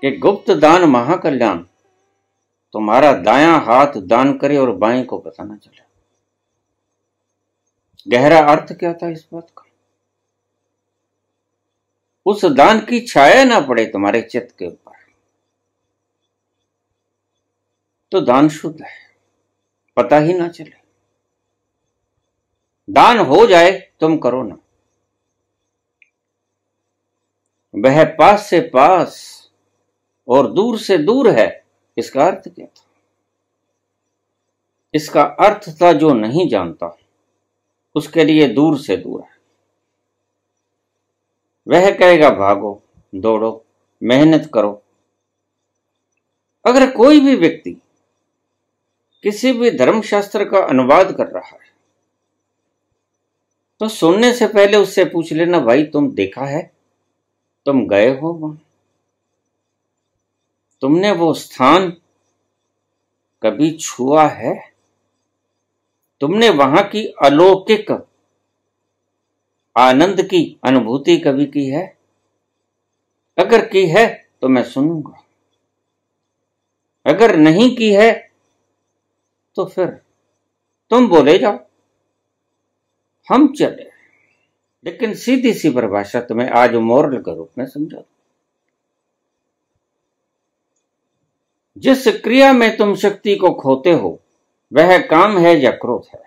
कि गुप्त दान महाकल्याण तुम्हारा तो दायां हाथ दान करे और बाएं को पता ना चले गहरा अर्थ क्या था इस बात का उस दान की छाया ना पड़े तुम्हारे चित्त के ऊपर तो दान शुद्ध है पता ही ना चले दान हो जाए तुम करो ना वह पास से पास और दूर से दूर है इसका अर्थ क्या था इसका अर्थ था जो नहीं जानता उसके लिए दूर से दूर है वह कहेगा भागो दौड़ो मेहनत करो अगर कोई भी व्यक्ति किसी भी धर्मशास्त्र का अनुवाद कर रहा है तो सुनने से पहले उससे पूछ लेना भाई तुम देखा है तुम गए हो वहां तुमने वो स्थान कभी छुआ है तुमने वहां की अलौकिक आनंद की अनुभूति कभी की है अगर की है तो मैं सुनूंगा अगर नहीं की है तो फिर तुम बोले जाओ हम चले लेकिन सीधी सी परिभाषा तुम्हें आज मॉरल के रूप में समझा जिस क्रिया में तुम शक्ति को खोते हो वह काम है या क्रोध है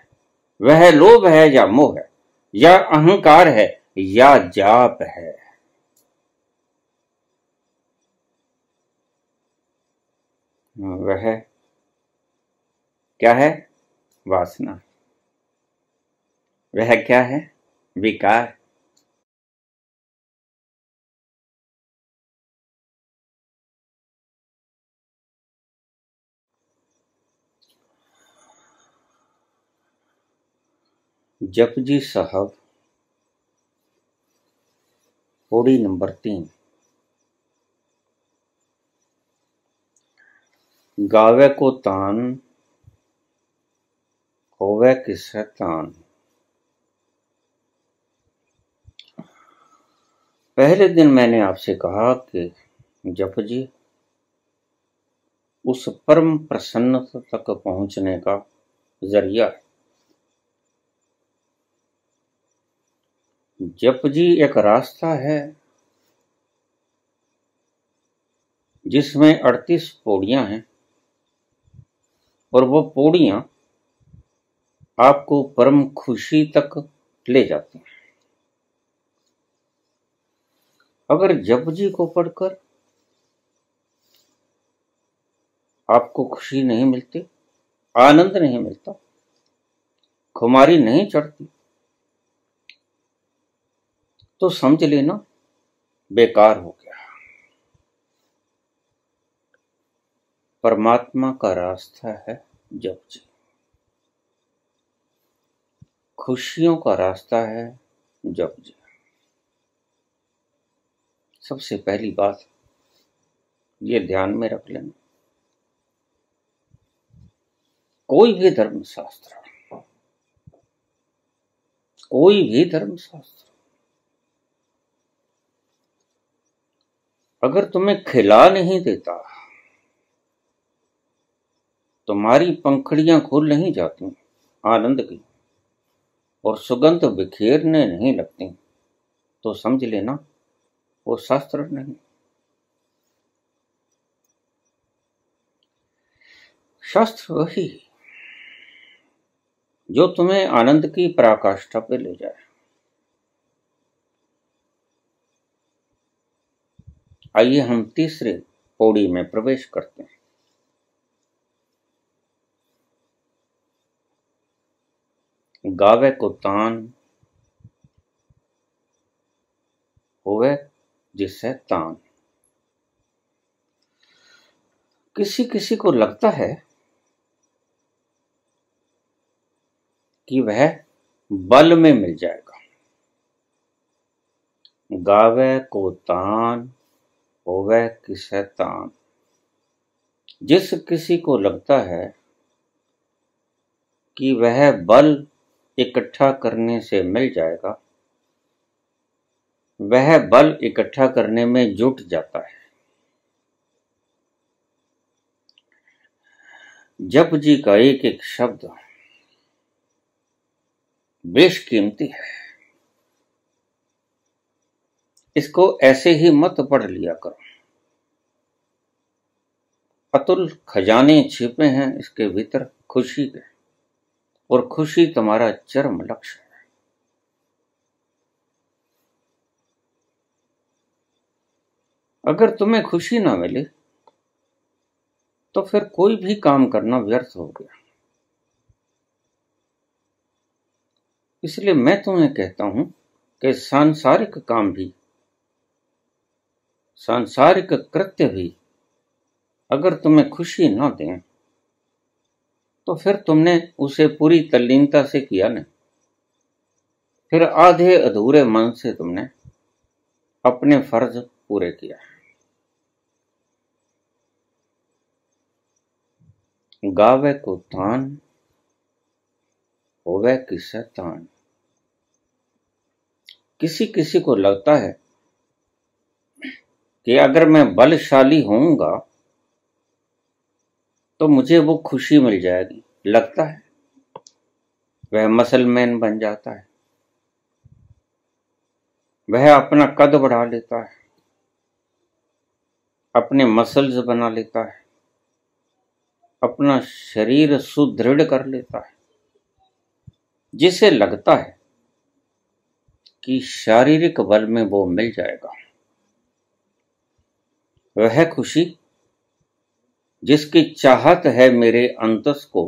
वह लोभ है या मोह है या अहंकार है या जाप है वह क्या है वासना वह क्या है विकार जपजी साहब पौड़ी नंबर तीन गावे को तान होवे किसे तान पहले दिन मैंने आपसे कहा कि जप जी उस परम प्रसन्नता तक पहुंचने का जरिया है जप जी एक रास्ता है जिसमें 38 पौड़ियां हैं और वो पौड़ियां आपको परम खुशी तक ले जाती हैं अगर जप जी को पढ़कर आपको खुशी नहीं मिलती आनंद नहीं मिलता खुमारी नहीं चढ़ती तो समझ लेना बेकार हो गया परमात्मा का रास्ता है जब जी खुशियों का रास्ता है जब जी सबसे पहली बात ये ध्यान में रख लेना कोई भी धर्मशास्त्र कोई भी धर्मशास्त्र अगर तुम्हें खिला नहीं देता तुम्हारी पंखड़ियां खुल नहीं जाती आनंद की और सुगंध बिखेरने नहीं लगती तो समझ लेना वो शास्त्र नहीं शास्त्र वही जो तुम्हें आनंद की पराकाष्ठा पे ले जाए आइए हम तीसरे पौड़ी में प्रवेश करते हैं गावे को तान होवे जिससे तान किसी किसी को लगता है कि वह बल में मिल जाएगा गावे को तान होवे कि शैतान जिस किसी को लगता है कि वह बल इकट्ठा करने से मिल जाएगा वह बल इकट्ठा करने में जुट जाता है जप जी का एक एक शब्द बेशकीमती है इसको ऐसे ही मत पढ़ लिया करो अतुल खजाने छिपे हैं इसके भीतर खुशी के और खुशी तुम्हारा चरम लक्ष्य है अगर तुम्हें खुशी ना मिले तो फिर कोई भी काम करना व्यर्थ हो गया इसलिए मैं तुम्हें कहता हूं कि सांसारिक काम भी सांसारिक कृत्य भी अगर तुम्हें खुशी न दें तो फिर तुमने उसे पूरी तल्लीनता से किया नहीं फिर आधे अधूरे मन से तुमने अपने फर्ज पूरे किया गावे को तान होवे किसे तान किसी किसी को लगता है कि अगर मैं बलशाली होऊंगा तो मुझे वो खुशी मिल जाएगी लगता है वह मसलमैन बन जाता है वह अपना कद बढ़ा लेता है अपने मसल्स बना लेता है अपना शरीर सुदृढ़ कर लेता है जिसे लगता है कि शारीरिक बल में वो मिल जाएगा वह खुशी जिसकी चाहत है मेरे अंतस को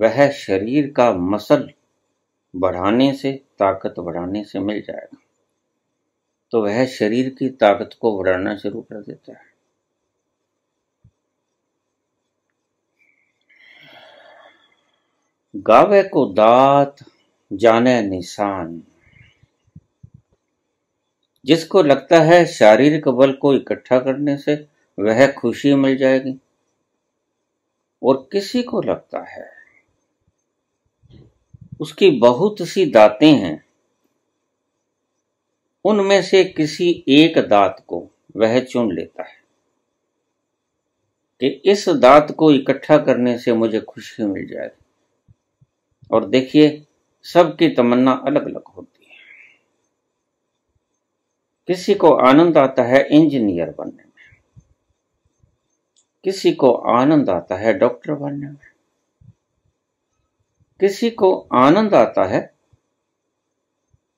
वह शरीर का मसल बढ़ाने से ताकत बढ़ाने से मिल जाएगा तो वह शरीर की ताकत को बढ़ाना शुरू कर देता है गावे को दात जाने निशान जिसको लगता है शारीरिक बल को इकट्ठा करने से वह खुशी मिल जाएगी और किसी को लगता है उसकी बहुत सी दातें हैं उनमें से किसी एक दात को वह चुन लेता है कि इस दात को इकट्ठा करने से मुझे खुशी मिल जाएगी और देखिए सबकी तमन्ना अलग अलग होती किसी को आनंद आता है इंजीनियर बनने में किसी को आनंद आता है डॉक्टर बनने में किसी को आनंद आता है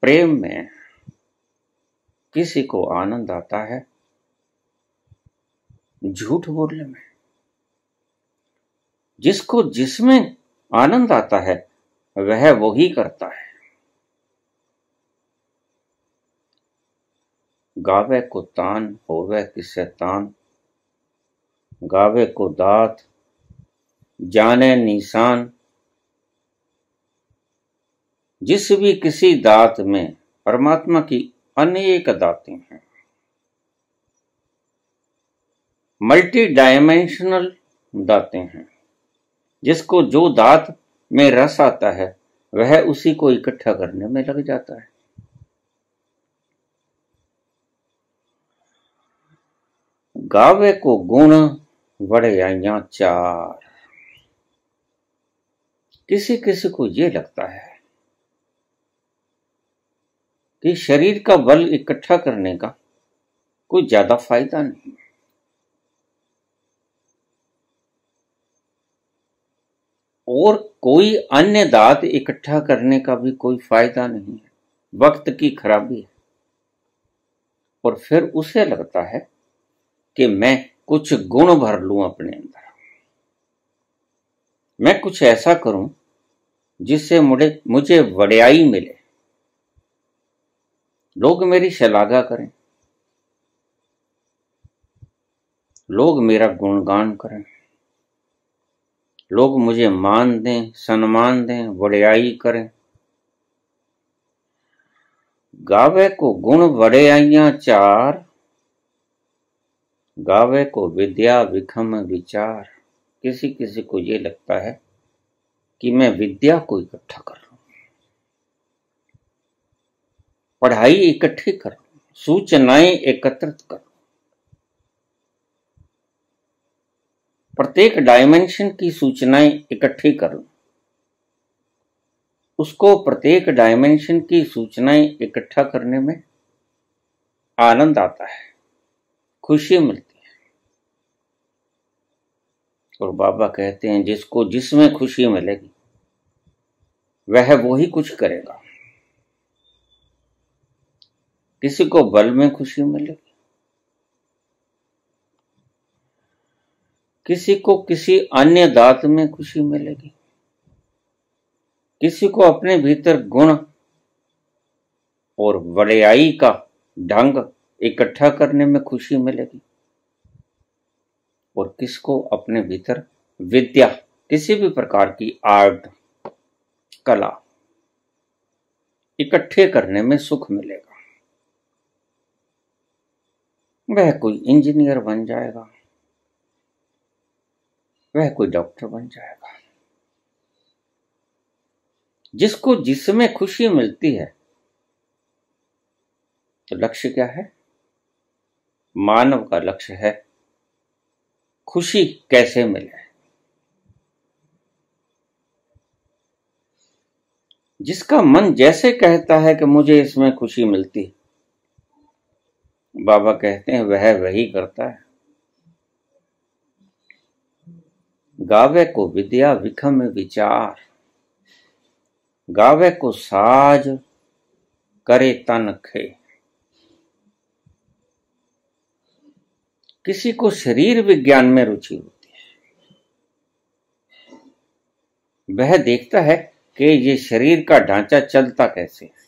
प्रेम में किसी को आनंद आता है झूठ बोलने में जिसको जिसमें आनंद आता है वह वही करता है गावे को तान होवे किसे तान गावे को दात जाने निशान जिस भी किसी दात में परमात्मा की अनेक दातें हैं मल्टी डायमेंशनल दातें हैं जिसको जो दात में रस आता है वह उसी को इकट्ठा करने में लग जाता है गावे को गुण बड़े आइया चार किसी किसी को ये लगता है कि शरीर का बल इकट्ठा करने का कोई ज्यादा फायदा नहीं और कोई अन्य दात इकट्ठा करने का भी कोई फायदा नहीं है वक्त की खराबी है और फिर उसे लगता है कि मैं कुछ गुण भर लूं अपने अंदर मैं कुछ ऐसा करूं जिससे मुझे मुझे वड़ियाई मिले लोग मेरी शलाघा करें लोग मेरा गुणगान करें लोग मुझे मान दें सम्मान दें वड़ियाई करें गावे को गुण वडे आइया चार गावे को विद्या विखम विचार किसी किसी को ये लगता है कि मैं विद्या को इकट्ठा कर हूं पढ़ाई इकट्ठी कर हूं सूचनाएं एकत्रित कर प्रत्येक डायमेंशन की सूचनाएं इकट्ठी कर लू उसको प्रत्येक डायमेंशन की सूचनाएं इकट्ठा करने में आनंद आता है खुशी मिलती और बाबा कहते हैं जिसको जिसमें खुशी मिलेगी वह वही कुछ करेगा किसी को बल में खुशी मिलेगी किसी को किसी अन्य दात में खुशी मिलेगी किसी को अपने भीतर गुण और वड़याई का ढंग इकट्ठा करने में खुशी मिलेगी और किसको अपने भीतर विद्या किसी भी प्रकार की आर्ट कला इकट्ठे करने में सुख मिलेगा वह कोई इंजीनियर बन जाएगा वह कोई डॉक्टर बन जाएगा जिसको जिसमें खुशी मिलती है तो लक्ष्य क्या है मानव का लक्ष्य है खुशी कैसे मिले जिसका मन जैसे कहता है कि मुझे इसमें खुशी मिलती बाबा कहते हैं वह वही करता है गावे को विद्या विखम विचार गावे को साज करे तन खे किसी को शरीर विज्ञान में रुचि होती है वह देखता है कि ये शरीर का ढांचा चलता कैसे है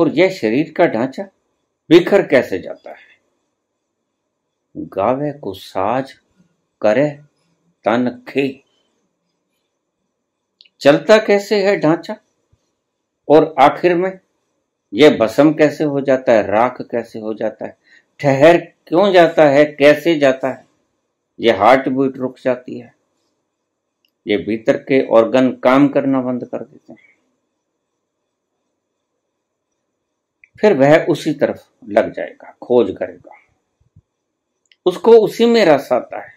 और यह शरीर का ढांचा बिखर कैसे जाता है गावे को साज करे तन खे चलता कैसे है ढांचा और आखिर में यह भसम कैसे हो जाता है राख कैसे हो जाता है ठहर क्यों जाता है कैसे जाता है ये हार्ट बीट रुक जाती है ये भीतर के ऑर्गन काम करना बंद कर देते हैं फिर वह उसी तरफ लग जाएगा खोज करेगा उसको उसी में रस आता है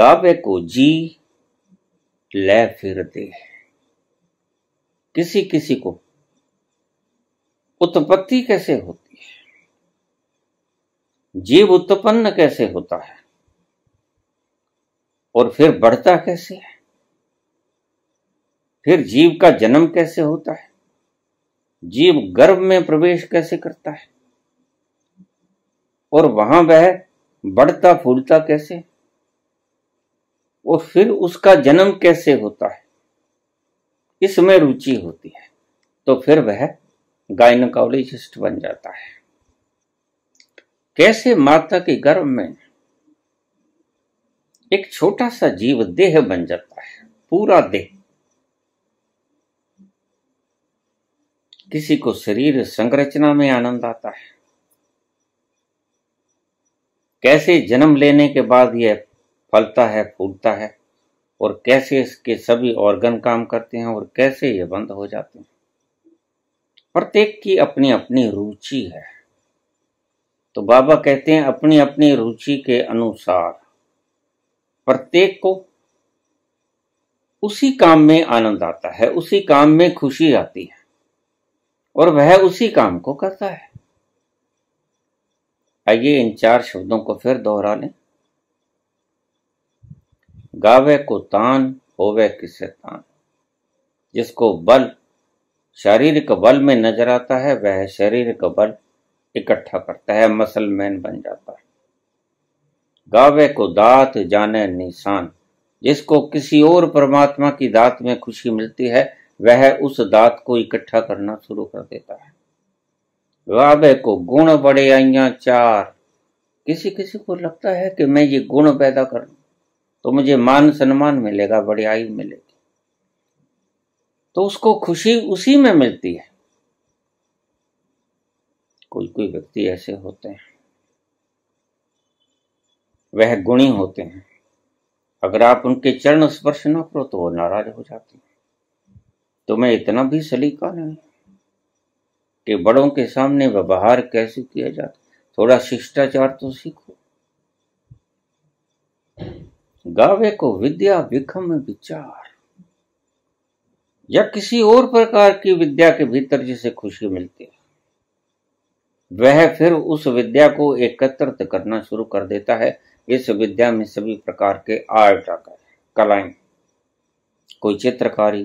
गावे को जी ले फिरते किसी किसी को उत्पत्ति कैसे होती है जीव उत्पन्न कैसे होता है और फिर बढ़ता कैसे है फिर जीव का जन्म कैसे होता है जीव गर्भ में प्रवेश कैसे करता है और वहां वह बढ़ता फूलता कैसे और फिर उसका जन्म कैसे होता है इसमें रुचि होती है तो फिर वह गायनोकोलॉजिस्ट बन जाता है कैसे माता के गर्भ में एक छोटा सा जीव देह बन जाता है पूरा देह किसी को शरीर संरचना में आनंद आता है कैसे जन्म लेने के बाद यह फलता है फूलता है और कैसे इसके सभी ऑर्गन काम करते हैं और कैसे यह बंद हो जाते हैं प्रत्येक की अपनी अपनी रुचि है तो बाबा कहते हैं अपनी अपनी रुचि के अनुसार प्रत्येक को उसी काम में आनंद आता है उसी काम में खुशी आती है और वह उसी काम को करता है आइए इन चार शब्दों को फिर दोहरा लें गावे को तान होवे किसे तान जिसको बल शारीरिक बल में नजर आता है वह शारीरिक बल इकट्ठा करता है मसल मैन बन जाता है गावे को दात जाने निशान जिसको किसी और परमात्मा की दात में खुशी मिलती है वह उस दात को इकट्ठा करना शुरू कर देता है गावे को गुण बड़े आइया चार किसी किसी को लगता है कि मैं ये गुण पैदा करूं तो मुझे मान सम्मान मिलेगा बड़ियाई मिलेगी तो उसको खुशी उसी में मिलती है कोई कोई व्यक्ति ऐसे होते हैं वह गुणी होते हैं अगर आप उनके चरण स्पर्श न करो तो वो नाराज हो जाते हैं तुम्हें तो इतना भी सलीका नहीं कि बड़ों के सामने व्यवहार कैसे किया जाता थोड़ा शिष्टाचार तो सीखो गावे को विद्या विखम विचार या किसी और प्रकार की विद्या के भीतर जिसे खुशी मिलती है वह फिर उस विद्या को एकत्रित करना शुरू कर देता है इस विद्या में सभी प्रकार के आर्ट आकर कलाएं कोई चित्रकारी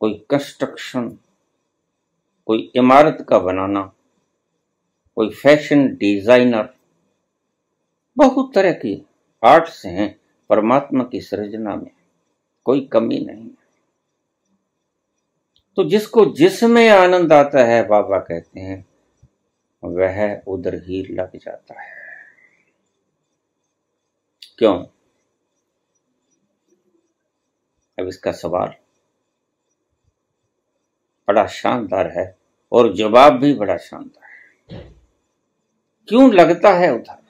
कोई कंस्ट्रक्शन कोई इमारत का बनाना कोई फैशन डिजाइनर बहुत तरह की आर्ट्स हैं परमात्मा की सृजना में कोई कमी नहीं तो जिसको जिसमें आनंद आता है बाबा कहते हैं वह उधर ही लग जाता है क्यों अब इसका सवाल बड़ा शानदार है और जवाब भी बड़ा शानदार है क्यों लगता है उधर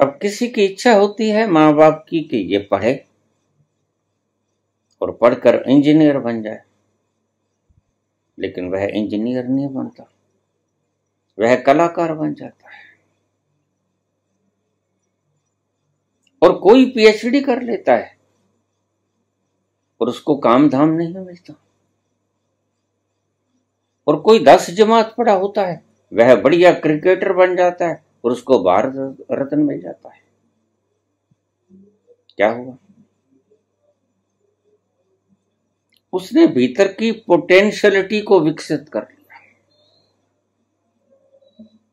अब किसी की इच्छा होती है मां बाप की कि ये पढ़े और पढ़कर इंजीनियर बन जाए लेकिन वह इंजीनियर नहीं बनता वह कलाकार बन जाता है और कोई पीएचडी कर लेता है और उसको काम धाम नहीं मिलता और कोई दस जमात पड़ा होता है वह बढ़िया क्रिकेटर बन जाता है और उसको भारत रत्न मिल जाता है क्या हुआ उसने भीतर की पोटेंशियलिटी को विकसित कर लिया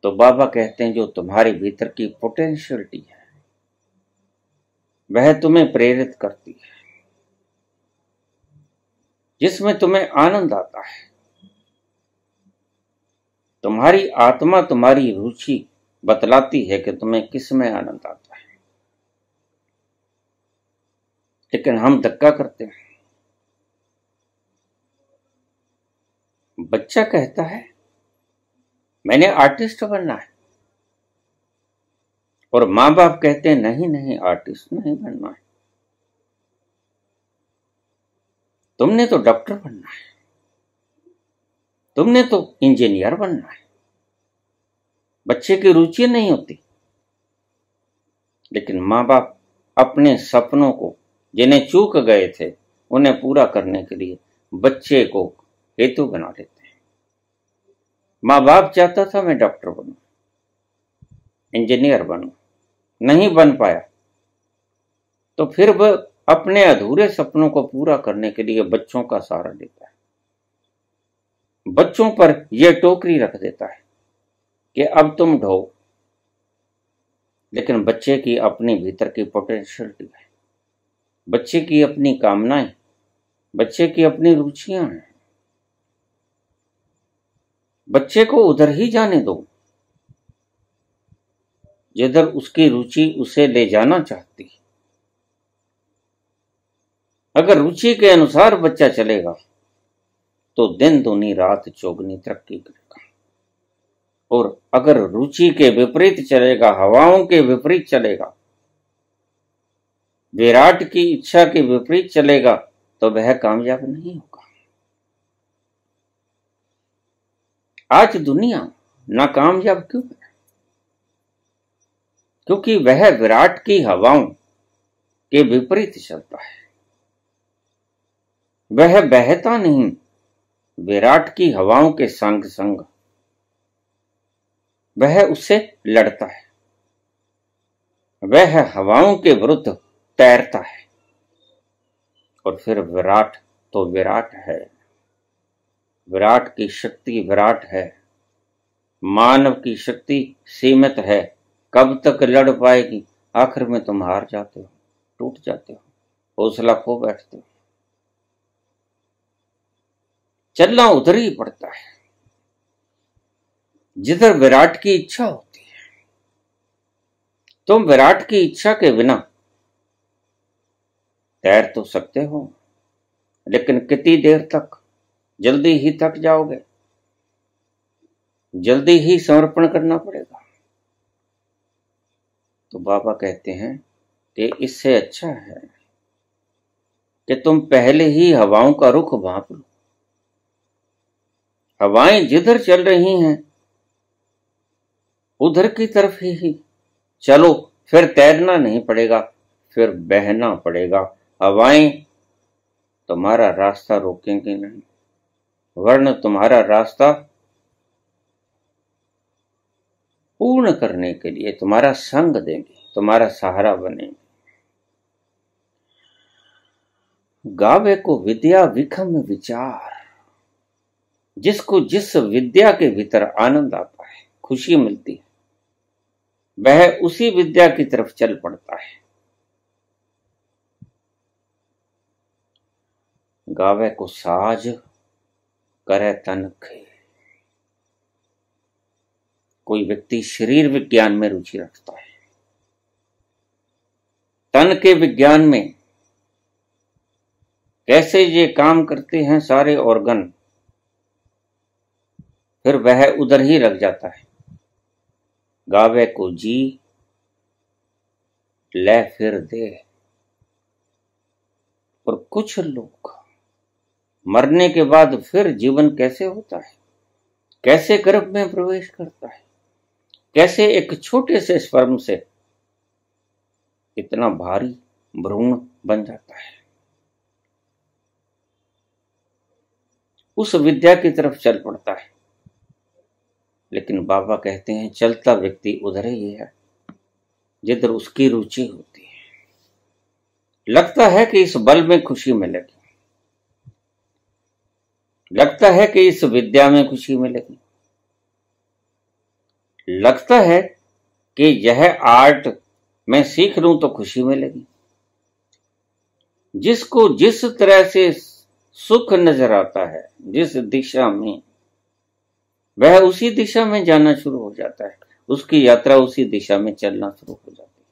तो बाबा कहते हैं जो तुम्हारे भीतर की पोटेंशियलिटी है वह तुम्हें प्रेरित करती है जिसमें तुम्हें आनंद आता है तुम्हारी आत्मा तुम्हारी रुचि बतलाती है कि तुम्हें किस में आनंद आता है लेकिन हम धक्का करते हैं बच्चा कहता है मैंने आर्टिस्ट बनना है और मां बाप कहते हैं नहीं नहीं आर्टिस्ट नहीं बनना है तुमने तो डॉक्टर बनना है तुमने तो इंजीनियर बनना है बच्चे की रुचि नहीं होती लेकिन माँ बाप अपने सपनों को जिन्हें चूक गए थे उन्हें पूरा करने के लिए बच्चे को हेतु बना लेते हैं माँ बाप चाहता था मैं डॉक्टर बनू इंजीनियर बनू नहीं बन पाया तो फिर वह अपने अधूरे सपनों को पूरा करने के लिए बच्चों का सहारा लेता है बच्चों पर यह टोकरी रख देता है कि अब तुम ढो लेकिन बच्चे की अपने भीतर की पोटेंशियलिटी है बच्चे की अपनी कामनाएं बच्चे की अपनी रुचियां हैं बच्चे को उधर ही जाने दो जिधर उसकी रुचि उसे ले जाना चाहती है अगर रुचि के अनुसार बच्चा चलेगा तो दिन दुनी रात चौगनी तरक्की करेगा और अगर रुचि के विपरीत चलेगा हवाओं के विपरीत चलेगा विराट की इच्छा के विपरीत चलेगा तो वह कामयाब नहीं होगा आज दुनिया नाकामयाब क्यों है क्योंकि वह विराट की हवाओं के विपरीत चलता है वह बहता नहीं विराट की हवाओं के संग संग वह उससे लड़ता है वह हवाओं के विरुद्ध तैरता है और फिर विराट तो विराट है विराट की शक्ति विराट है मानव की शक्ति सीमित है कब तक लड़ पाएगी आखिर में तुम हार जाते हो टूट जाते हो हौसला खो बैठते हो चलना उधर ही पड़ता है जिधर विराट की इच्छा होती है तुम विराट की इच्छा के बिना तैर तो सकते हो लेकिन कितनी देर तक जल्दी ही थक जाओगे जल्दी ही समर्पण करना पड़ेगा तो बाबा कहते हैं कि इससे अच्छा है कि तुम पहले ही हवाओं का रुख भाप लो हवाएं जिधर चल रही हैं उधर की तरफ ही चलो फिर तैरना नहीं पड़ेगा फिर बहना पड़ेगा हवाएं तुम्हारा रास्ता रोकेंगे नहीं वर्ण तुम्हारा रास्ता पूर्ण करने के लिए तुम्हारा संग देंगे तुम्हारा सहारा बनेंगे गावे को विद्या विखम विचार जिसको जिस विद्या के भीतर आनंद आता है खुशी मिलती है वह उसी विद्या की तरफ चल पड़ता है गावे को साज करे तन खेल कोई व्यक्ति शरीर विज्ञान में रुचि रखता है तन के विज्ञान में कैसे ये काम करते हैं सारे ऑर्गन फिर वह उधर ही लग जाता है गावे को जी ले फिर दे और कुछ लोग मरने के बाद फिर जीवन कैसे होता है कैसे गर्भ में प्रवेश करता है कैसे एक छोटे से स्वर्म से इतना भारी भ्रूण बन जाता है उस विद्या की तरफ चल पड़ता है लेकिन बाबा कहते हैं चलता व्यक्ति उधर ही है जिधर उसकी रुचि होती है लगता है कि इस बल में खुशी मिलेगी लगता है कि इस विद्या में खुशी मिलेगी लगता है कि यह आर्ट मैं सीख लू तो खुशी मिलेगी जिसको जिस तरह से सुख नजर आता है जिस दिशा में वह उसी दिशा में जाना शुरू हो जाता है उसकी यात्रा उसी दिशा में चलना शुरू हो जाती है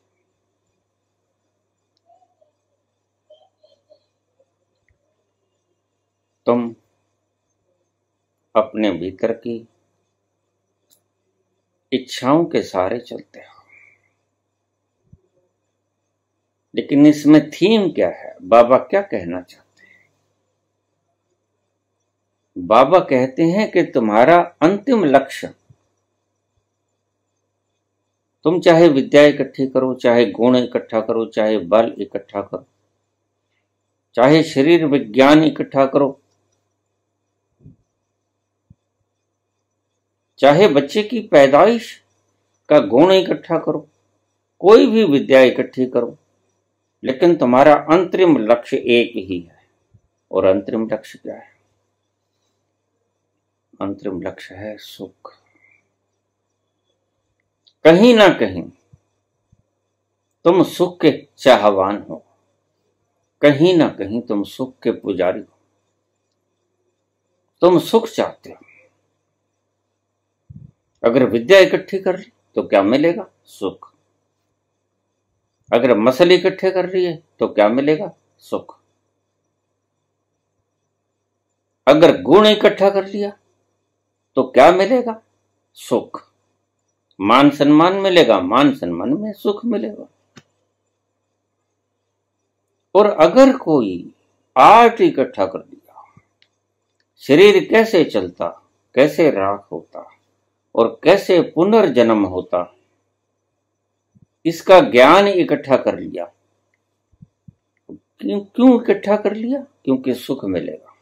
तुम अपने भीतर की इच्छाओं के सहारे चलते हो लेकिन इसमें थीम क्या है बाबा क्या कहना चाहते बाबा कहते हैं कि तुम्हारा अंतिम लक्ष्य तुम चाहे विद्या इकट्ठी करो चाहे गुण इकट्ठा करो चाहे बल इकट्ठा करो चाहे शरीर विज्ञान इकट्ठा करो चाहे बच्चे की पैदाइश का गुण इकट्ठा करो कोई भी विद्या इकट्ठी करो लेकिन तुम्हारा अंतरिम लक्ष्य एक ही है और अंतरिम लक्ष्य क्या है अंतरिम लक्ष्य है सुख कहीं ना कहीं तुम सुख के चाहवान हो कहीं ना कहीं तुम सुख के पुजारी हो तुम सुख चाहते हो अगर विद्या इकट्ठी कर ली तो क्या मिलेगा सुख अगर मसले इकट्ठे कर रही है तो क्या मिलेगा सुख अगर गुण इकट्ठा कर लिया तो क्या मिलेगा सुख मान सम्मान मिलेगा मान सम्मान में सुख मिलेगा और अगर कोई आर्ट इकट्ठा कर दिया शरीर कैसे चलता कैसे राख होता और कैसे पुनर्जन्म होता इसका ज्ञान इकट्ठा कर लिया क्यों क्यों इकट्ठा कर लिया क्योंकि सुख मिलेगा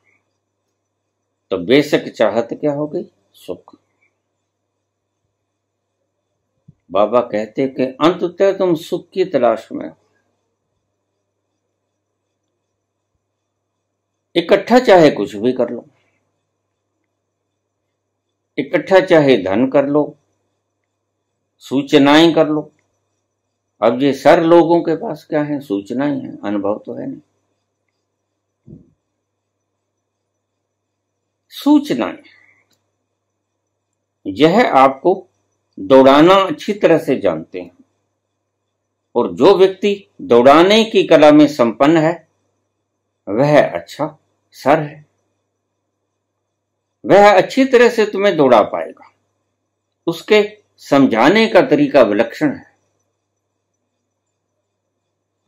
तो बेशक चाहत क्या हो गई सुख बाबा कहते कि अंततः तुम सुख की तलाश में इकट्ठा चाहे कुछ भी कर लो इकट्ठा चाहे धन कर लो सूचनाएं कर लो अब ये सर लोगों के पास क्या है सूचनाएं हैं अनुभव तो है नहीं सूचनाएं यह आपको दौड़ाना अच्छी तरह से जानते हैं और जो व्यक्ति दौड़ाने की कला में संपन्न है वह अच्छा सर है वह अच्छी तरह से तुम्हें दौड़ा पाएगा उसके समझाने का तरीका विलक्षण है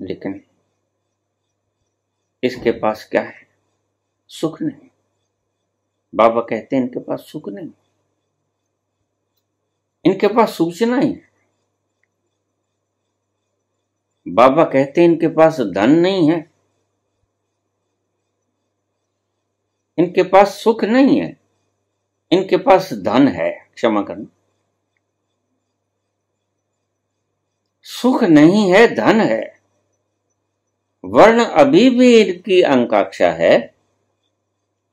लेकिन इसके पास क्या है सुख नहीं बाबा कहते हैं इनके पास सुख नहीं इनके पास सूचना ही बाबा कहते हैं इनके पास धन नहीं है इनके पास सुख नहीं है इनके पास धन है क्षमा करना सुख नहीं है धन है वर्ण अभी भी इनकी अंकाक्षा है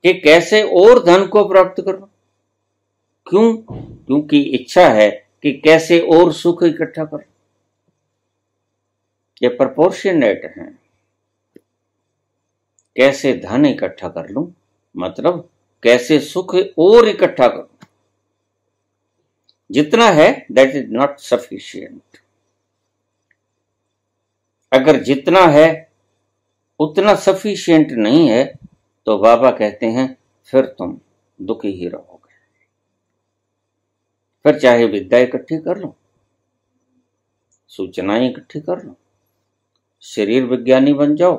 कि कैसे और धन को प्राप्त करो क्यों क्योंकि इच्छा है कि कैसे और सुख इकट्ठा कर ये प्रपोर्शनेट है कैसे धन इकट्ठा कर लू मतलब कैसे सुख और इकट्ठा करू जितना है दैट इज नॉट सफिशियंट अगर जितना है उतना सफिशियंट नहीं है तो बाबा कहते हैं फिर तुम दुखी ही रहो फिर चाहे विद्या इकट्ठी कर लो सूचनाएं इकट्ठी कर लो शरीर विज्ञानी बन जाओ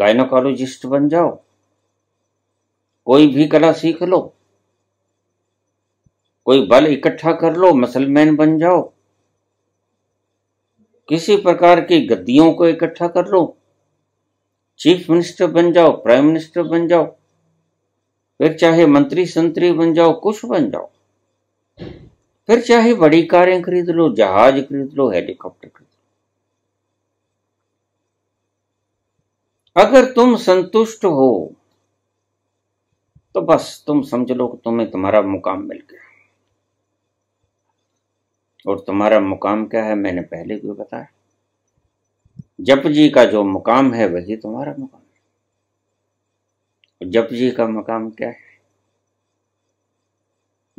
गायनोकोलॉजिस्ट बन जाओ कोई भी कला सीख लो कोई बल इकट्ठा कर लो मसलमैन बन जाओ किसी प्रकार की गद्दियों को इकट्ठा कर लो चीफ मिनिस्टर बन जाओ प्राइम मिनिस्टर बन जाओ फिर चाहे मंत्री संतरी बन जाओ कुछ बन जाओ फिर चाहे बड़ी कारें खरीद लो जहाज खरीद लो हेलीकॉप्टर खरीद लो अगर तुम संतुष्ट हो तो बस तुम समझ लो तुम्हें तुम्हारा मुकाम मिल गया और तुम्हारा मुकाम क्या है मैंने पहले भी बताया जप जी का जो मुकाम है वही तुम्हारा मुकाम जप जी का मकाम क्या है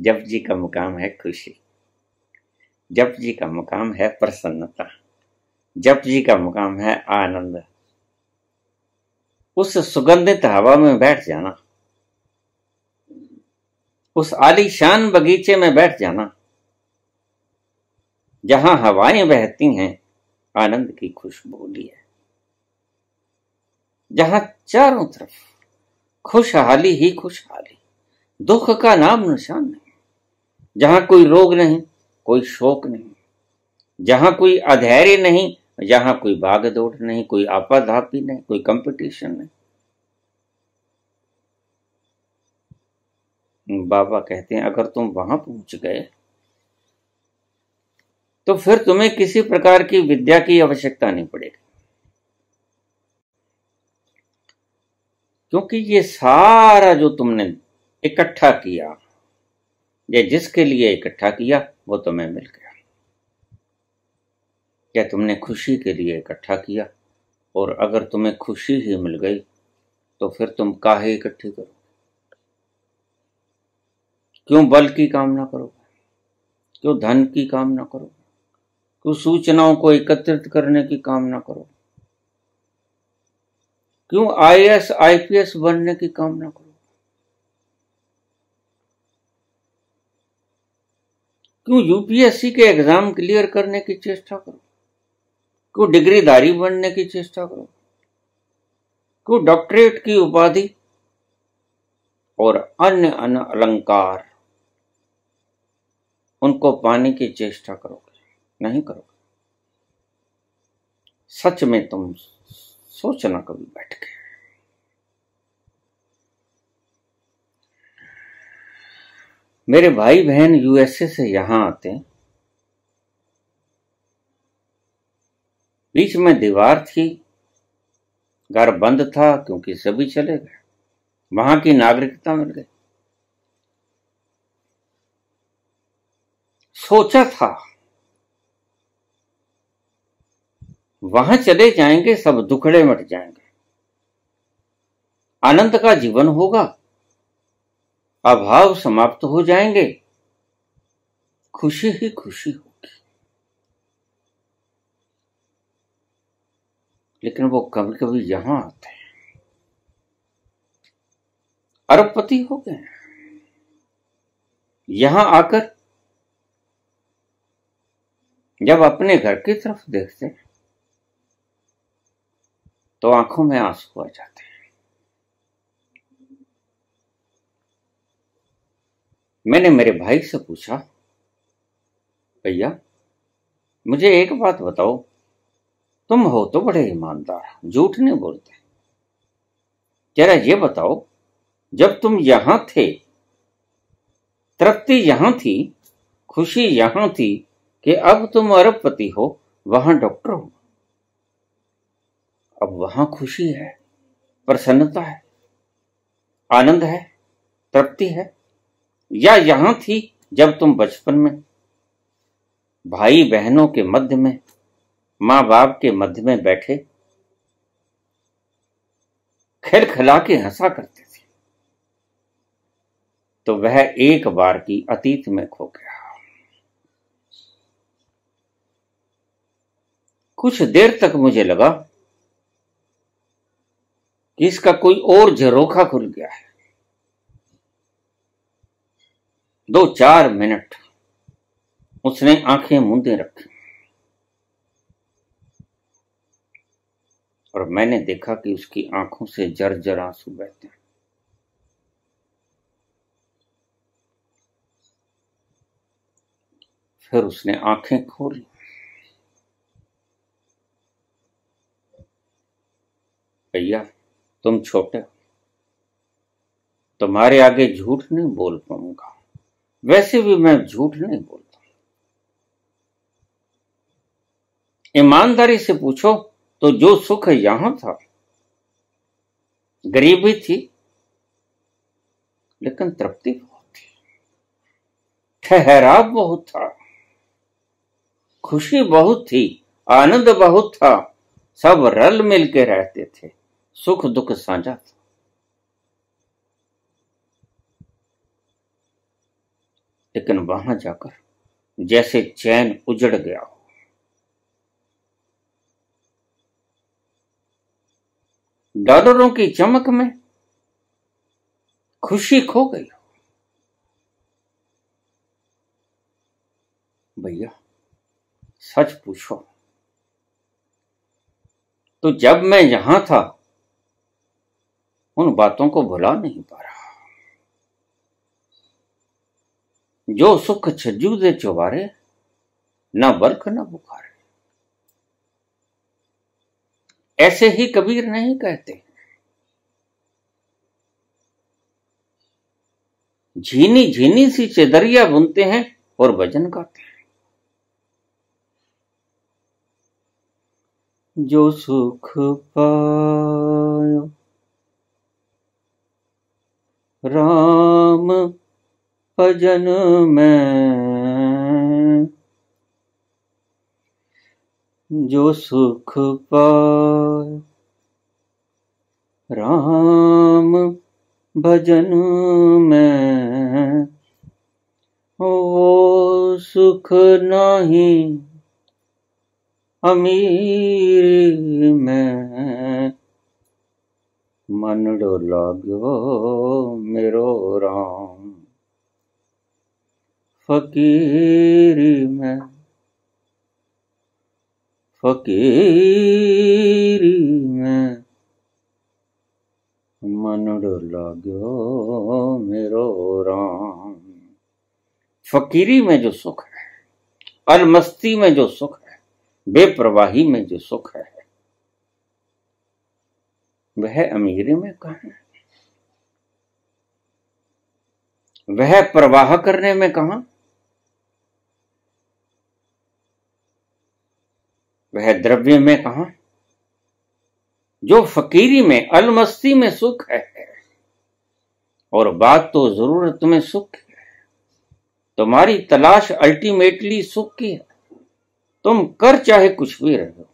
जप जी का मुकाम है खुशी जप जी का मुकाम है प्रसन्नता जप जी का मुकाम है आनंद उस सुगंधित हवा में बैठ जाना उस आलीशान बगीचे में बैठ जाना जहां हवाएं बहती हैं आनंद की खुशबू है जहां चारों तरफ खुशहाली ही खुशहाली दुख का नाम निशान नहीं जहां कोई रोग नहीं कोई शोक नहीं जहां कोई अधैर्य नहीं जहां कोई भागदौड़ नहीं कोई आपाधापी नहीं कोई कंपटीशन नहीं बाबा कहते हैं अगर तुम वहां पहुंच गए तो फिर तुम्हें किसी प्रकार की विद्या की आवश्यकता नहीं पड़ेगी क्योंकि ये सारा जो तुमने इकट्ठा किया या जिसके लिए इकट्ठा किया वो तुम्हें मिल गया क्या तुमने खुशी के लिए इकट्ठा किया और अगर तुम्हें खुशी ही मिल गई तो फिर तुम काहे इकट्ठी करो क्यों बल की कामना करोगे क्यों धन की कामना करोगे क्यों सूचनाओं को एकत्रित करने की कामना करोगे क्यों आईएएस आईपीएस बनने की कामना करो क्यों यूपीएससी के एग्जाम क्लियर करने की चेष्टा करो क्यों डिग्रीधारी बनने की चेष्टा करो क्यों डॉक्टरेट की उपाधि और अन्य अन्य अलंकार उनको पाने की चेष्टा करोगे नहीं करोगे सच में तुम सोचना कभी बैठ के मेरे भाई बहन यूएसए से यहां आते हैं बीच में दीवार थी घर बंद था क्योंकि सभी चले गए वहां की नागरिकता मिल गई सोचा था वहां चले जाएंगे सब दुखड़े मट जाएंगे आनंद का जीवन होगा अभाव समाप्त हो जाएंगे खुशी ही खुशी होगी लेकिन वो कभी कभी यहां आते हैं अरबपति हो गए यहां आकर जब अपने घर की तरफ देखते हैं तो आंखों में आंसू आ जाते हैं मैंने मेरे भाई से पूछा भैया मुझे एक बात बताओ तुम हो तो बड़े ईमानदार झूठ नहीं बोलते जरा ये बताओ जब तुम यहां थे तृप्ति यहां थी खुशी यहां थी कि अब तुम अरबपति हो वहां डॉक्टर हो अब वहां खुशी है प्रसन्नता है आनंद है तृप्ति है या यहां थी जब तुम बचपन में भाई बहनों के मध्य में मां बाप के मध्य में बैठे खेल खिला के हंसा करते थे तो वह एक बार की अतीत में खो गया कुछ देर तक मुझे लगा इसका कोई और झरोखा खुल गया है दो चार मिनट उसने आंखें मुंदे रखी और मैंने देखा कि उसकी आंखों से जर जर आंसू बहते हैं फिर उसने आंखें खोली भैया तुम छोटे हो तुम्हारे आगे झूठ नहीं बोल पाऊंगा वैसे भी मैं झूठ नहीं बोलता ईमानदारी से पूछो तो जो सुख यहां था गरीबी थी लेकिन तृप्ति बहुत थी ठहराव बहुत था खुशी बहुत थी आनंद बहुत था सब रल मिल के रहते थे सुख दुख साझा लेकिन वहां जाकर जैसे चैन उजड़ गया हो डॉलरों की चमक में खुशी खो गई भैया सच पूछो तो जब मैं यहां था उन बातों को भुला नहीं पा रहा जो सुख छज्जू दे चुबारे ना बर्ख ना बुखारे ऐसे ही कबीर नहीं कहते झीनी झीनी सी चेदरिया बुनते हैं और भजन गाते हैं जो सुख पा राम भजन में जो सुख पाए राम भजन में वो सुख नहीं अमीर में मनड़ो लाग्यो मेरो राम फकीरी में फकीरी में मनड़ो लाग्यो मेरो राम फकीरी में जो सुख है अलमस्ती में जो सुख है बेप्रवाही में जो सुख है वह अमीरी में कहा वह प्रवाह करने में कहा वह द्रव्य में कहा जो फकीरी में अलमस्ती में सुख है और बात तो जरूरत में सुख है तुम्हारी तलाश अल्टीमेटली सुख की है तुम कर चाहे कुछ भी रहो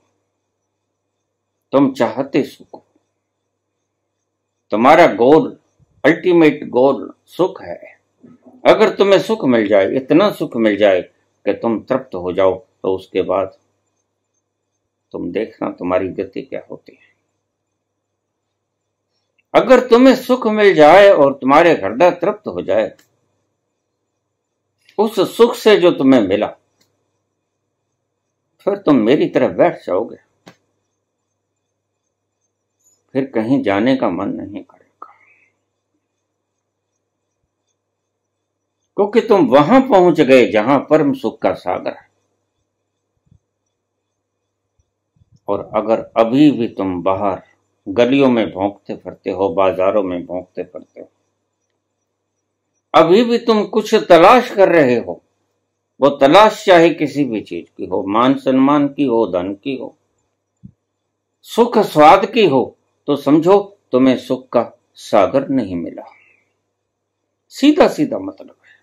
तुम चाहते सुख हो तुम्हारा गोल अल्टीमेट गोल सुख है अगर तुम्हें सुख मिल जाए इतना सुख मिल जाए कि तुम तृप्त हो जाओ तो उसके बाद तुम देखना तुम्हारी गति क्या होती है अगर तुम्हें सुख मिल जाए और तुम्हारे हृदय तृप्त हो जाए उस सुख से जो तुम्हें मिला फिर तुम मेरी तरफ बैठ जाओगे फिर कहीं जाने का मन नहीं करेगा क्योंकि तुम वहां पहुंच गए जहां परम सुख का सागर है और अगर अभी भी तुम बाहर गलियों में भोंकते फिरते हो बाजारों में भोंकते फिरते हो अभी भी तुम कुछ तलाश कर रहे हो वो तलाश चाहे किसी भी चीज की हो मान सम्मान की हो धन की हो सुख स्वाद की हो तो समझो तुम्हें सुख का सागर नहीं मिला सीधा सीधा मतलब है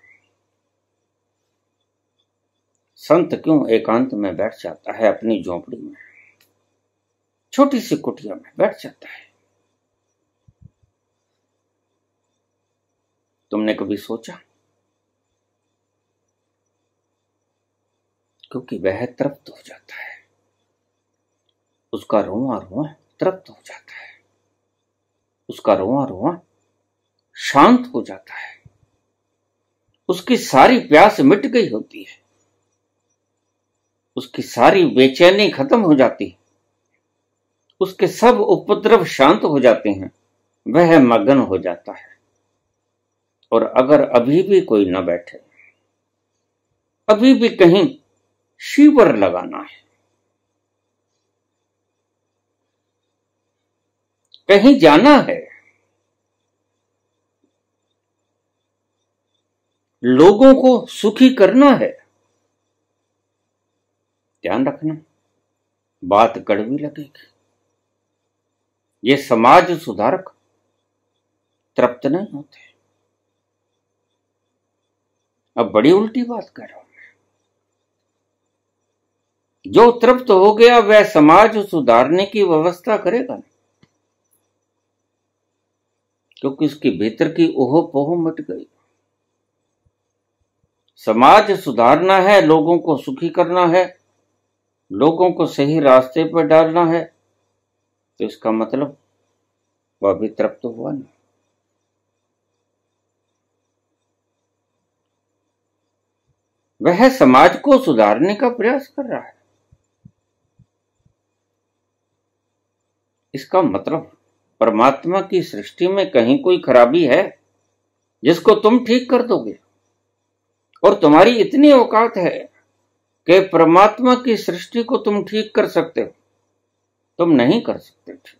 संत क्यों एकांत में बैठ जाता है अपनी झोपड़ी में छोटी सी कुटिया में बैठ जाता है तुमने कभी सोचा क्योंकि वह तृप्त हो जाता है उसका रोआ रोआ तृप्त हो जाता है उसका रोआ रोआ शांत हो जाता है उसकी सारी प्यास मिट गई होती है उसकी सारी बेचैनी खत्म हो जाती है उसके सब उपद्रव शांत हो जाते हैं वह मगन हो जाता है और अगर अभी भी कोई न बैठे अभी भी कहीं शीवर लगाना है कहीं जाना है लोगों को सुखी करना है ध्यान रखना बात कड़वी लगेगी ये समाज सुधारक तृप्त नहीं होते अब बड़ी उल्टी बात कर रहा हूं मैं जो तृप्त हो गया वह समाज सुधारने की व्यवस्था करेगा ना क्योंकि उसके भीतर की ओहो पोह मट गई समाज सुधारना है लोगों को सुखी करना है लोगों को सही रास्ते पर डालना है तो इसका मतलब वह भी तृप्त तो हुआ नहीं वह समाज को सुधारने का प्रयास कर रहा है इसका मतलब परमात्मा की सृष्टि में कहीं कोई खराबी है जिसको तुम ठीक कर दोगे और तुम्हारी इतनी औकात है कि परमात्मा की सृष्टि को तुम ठीक कर सकते हो तुम नहीं कर सकते ठीक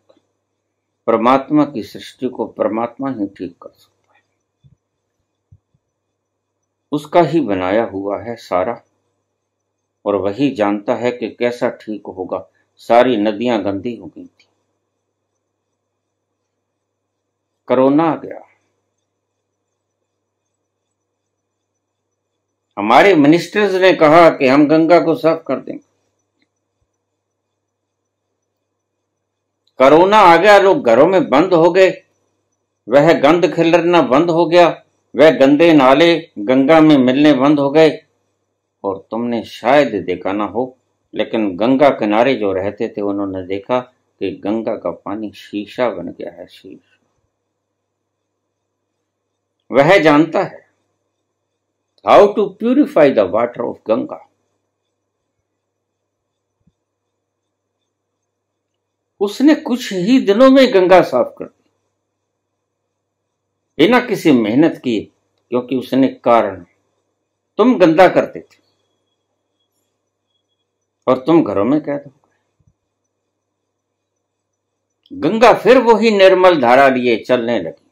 परमात्मा की सृष्टि को परमात्मा ही ठीक कर सकता है उसका ही बनाया हुआ है सारा और वही जानता है कि कैसा ठीक होगा सारी नदियां गंदी हो गई थी कोरोना आ गया हमारे मिनिस्टर्स ने कहा कि हम गंगा को साफ कर देंगे कोरोना आ गया लोग घरों में बंद हो गए वह गंद खिलरना बंद हो गया वह गंदे नाले गंगा में मिलने बंद हो गए और तुमने शायद देखा ना हो लेकिन गंगा किनारे जो रहते थे उन्होंने देखा कि गंगा का पानी शीशा बन गया है शीश वह जानता है how to purify the water of Ganga उसने कुछ ही दिनों में गंगा साफ कर दी बिना किसी मेहनत की क्योंकि उसने कारण तुम गंदा करते थे और तुम घरों में कह दो गंगा फिर वही निर्मल धारा लिए चलने लगी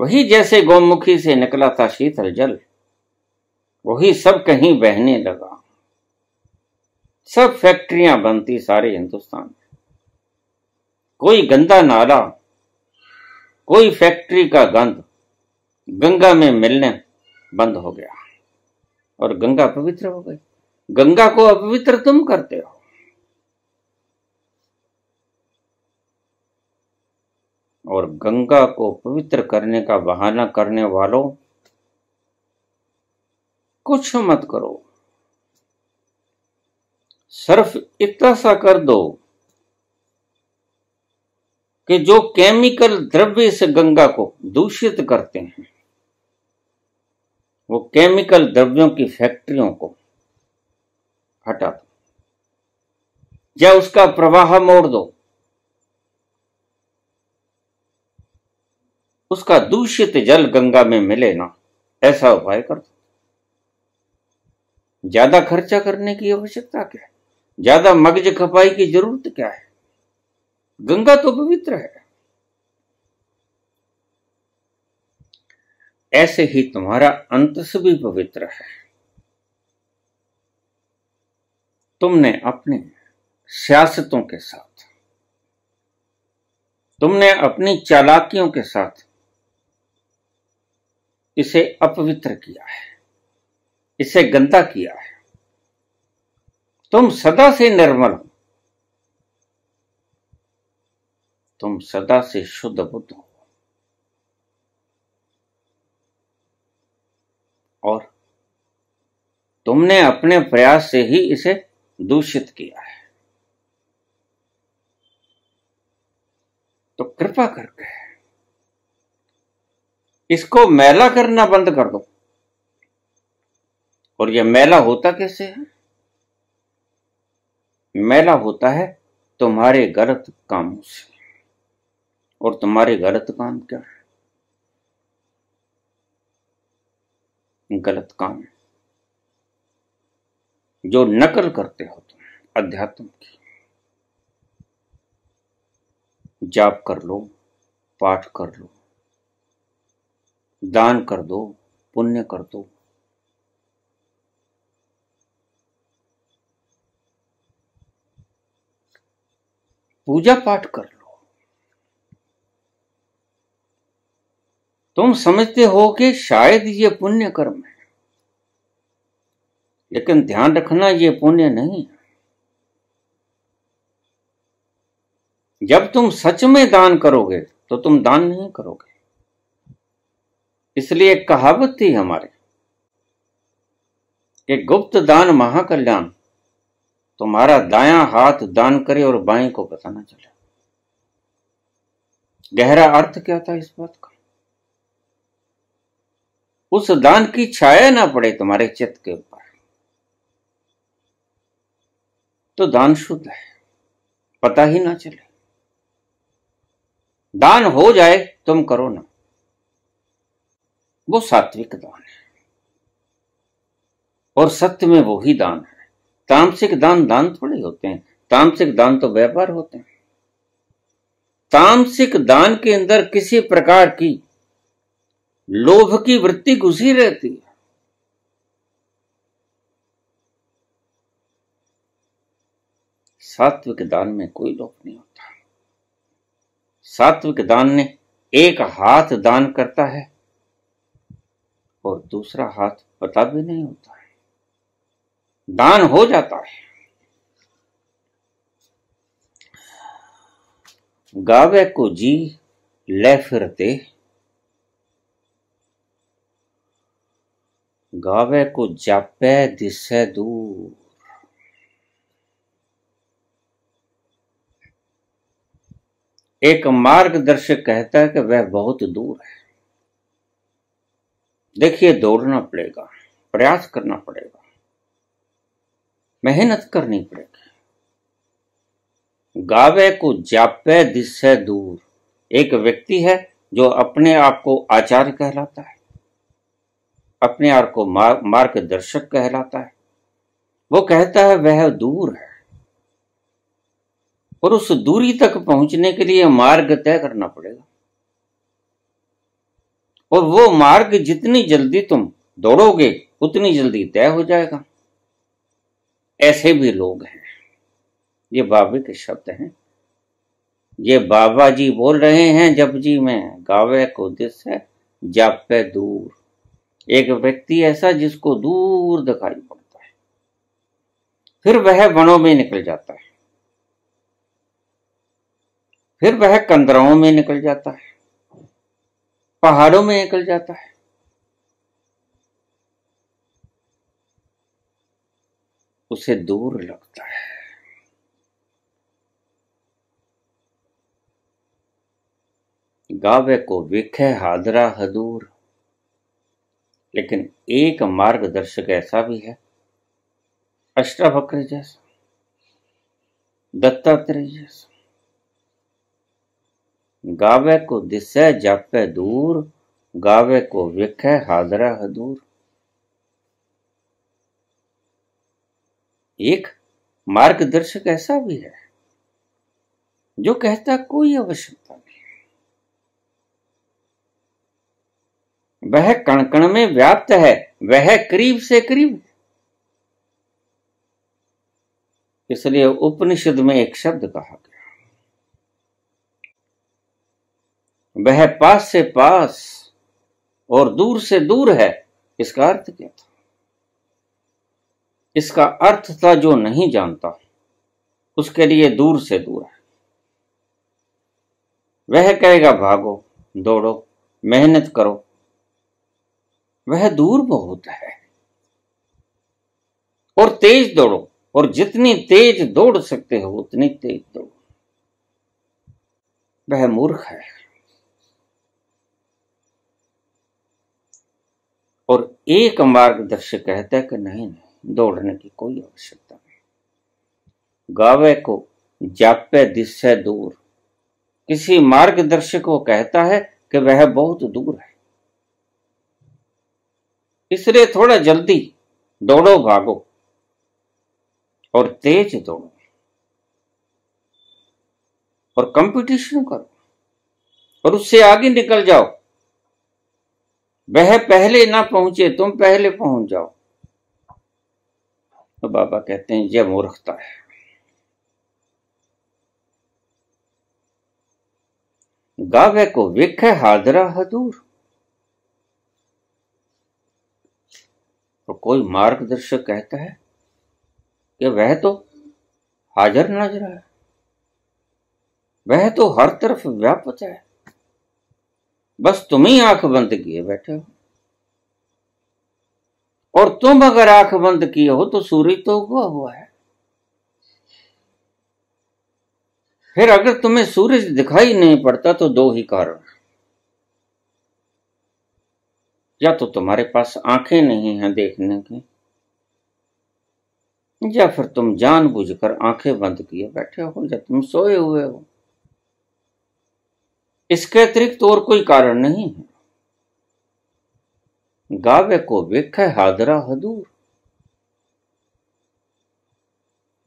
वही जैसे गौमुखी से निकला था शीतल जल वही सब कहीं बहने लगा सब फैक्ट्रियां बनती सारे हिंदुस्तान में कोई गंदा नाला कोई फैक्ट्री का गंध गंगा में मिलने बंद हो गया और गंगा पवित्र हो गई गंगा को अपवित्र तुम करते हो और गंगा को पवित्र करने का बहाना करने वालों कुछ मत करो सिर्फ इतना सा कर दो कि जो केमिकल द्रव्य से गंगा को दूषित करते हैं वो केमिकल द्रव्यों की फैक्ट्रियों को हटा दो या उसका प्रवाह मोड़ दो उसका दूषित जल गंगा में मिले ना ऐसा उपाय कर दो ज्यादा खर्चा करने की आवश्यकता क्या है ज्यादा मगज खपाई की जरूरत क्या है गंगा तो पवित्र है ऐसे ही तुम्हारा अंत भी पवित्र है तुमने अपने सियासतों के साथ तुमने अपनी चालाकियों के साथ इसे अपवित्र किया है इसे गंदा किया है तुम सदा से निर्मल हो तुम सदा से शुद्ध बुद्ध हो और तुमने अपने प्रयास से ही इसे दूषित किया है तो कृपा करके इसको मैला करना बंद कर दो और यह मैला होता कैसे है मैला होता है तुम्हारे गलत कामों से और तुम्हारे गलत काम क्या है गलत काम जो नकल करते हो तुम अध्यात्म की जाप कर लो पाठ कर लो दान कर दो पुण्य कर दो पूजा पाठ कर लो तुम समझते हो कि शायद ये पुण्य कर्म है लेकिन ध्यान रखना ये पुण्य नहीं है जब तुम सच में दान करोगे तो तुम दान नहीं करोगे इसलिए कहावत थी हमारे कि गुप्त दान महाकल्याण तुम्हारा दायां हाथ दान करे और बाएं को पता ना चले गहरा अर्थ क्या था इस बात का उस दान की छाया ना पड़े तुम्हारे चित्त के ऊपर तो दान शुद्ध है पता ही ना चले दान हो जाए तुम करो ना वो सात्विक दान है और सत्य में वो ही दान है तामसिक दान दान थोड़े होते हैं तामसिक दान तो व्यापार होते हैं तामसिक दान के अंदर किसी प्रकार की लोभ की वृत्ति घुसी रहती है सात्विक दान में कोई लोभ नहीं होता सात्विक दान ने एक हाथ दान करता है और दूसरा हाथ पता भी नहीं होता है दान हो जाता है गावे को जी ले फिरते गावे को जापे दिस दूर एक मार्गदर्शक कहता है कि वह बहुत दूर है देखिए दौड़ना पड़ेगा प्रयास करना पड़ेगा मेहनत करनी पड़ेगी गावे को जापे दिशे दूर एक व्यक्ति है जो अपने आप को आचार्य कहलाता है अपने आप को मार्गदर्शक कहलाता है वो कहता है वह दूर है और उस दूरी तक पहुंचने के लिए मार्ग तय करना पड़ेगा और वो मार्ग जितनी जल्दी तुम दौड़ोगे उतनी जल्दी तय हो जाएगा ऐसे भी लोग हैं ये बाबे के शब्द हैं ये बाबा जी बोल रहे हैं जब जी में गावे को दिश है जापे दूर एक व्यक्ति ऐसा जिसको दूर दिखाई पड़ता है फिर वह वनों में निकल जाता है फिर वह कंदराओं में निकल जाता है पहाड़ों में निकल जाता है उसे दूर लगता है गावे को विखे हादरा हदूर लेकिन एक मार्गदर्शक ऐसा भी है अष्टावक्र जैसा दत्तात्रेय जैसा गावे को दिसे जापे दूर गावे को विखे हाजरा हदूर एक मार्गदर्शक ऐसा भी है जो कहता कोई आवश्यकता नहीं वह कणकण में व्याप्त है वह करीब से करीब इसलिए उपनिषद में एक शब्द कहा गया वह पास से पास और दूर से दूर है इसका अर्थ क्या था इसका अर्थ था जो नहीं जानता उसके लिए दूर से दूर है वह कहेगा भागो दौड़ो मेहनत करो वह दूर बहुत है और तेज दौड़ो और जितनी तेज दौड़ सकते हो उतनी तेज दौड़ो वह मूर्ख है और एक मार्गदर्शक कहता है कि नहीं नहीं दौड़ने की कोई आवश्यकता नहीं गावे को जापे दिस दूर किसी मार्गदर्शक को कहता है कि वह बहुत दूर है इसलिए थोड़ा जल्दी दौड़ो भागो और तेज दौड़ो और कंपटीशन करो और उससे आगे निकल जाओ वह पहले ना पहुंचे तुम पहले पहुंच जाओ तो बाबा कहते हैं यह मूर्खता है गावे को विख है हाजरा हदूर तो कोई मार्गदर्शक कहता है कि वह तो हाजर नजर है वह तो हर तरफ व्यापक है बस तुम ही आंख बंद किए बैठे हो और तुम अगर आंख बंद किए हो तो सूर्य तो उगा हुआ है फिर अगर तुम्हें सूरज दिखाई नहीं पड़ता तो दो ही कारण या तो तुम्हारे पास आंखें नहीं हैं देखने की या फिर तुम जानबूझकर आंखें बंद किए बैठे हो या तुम सोए हुए हो इसके अतिरिक्त और कोई कारण नहीं है गावे को वेख हादरा हदूर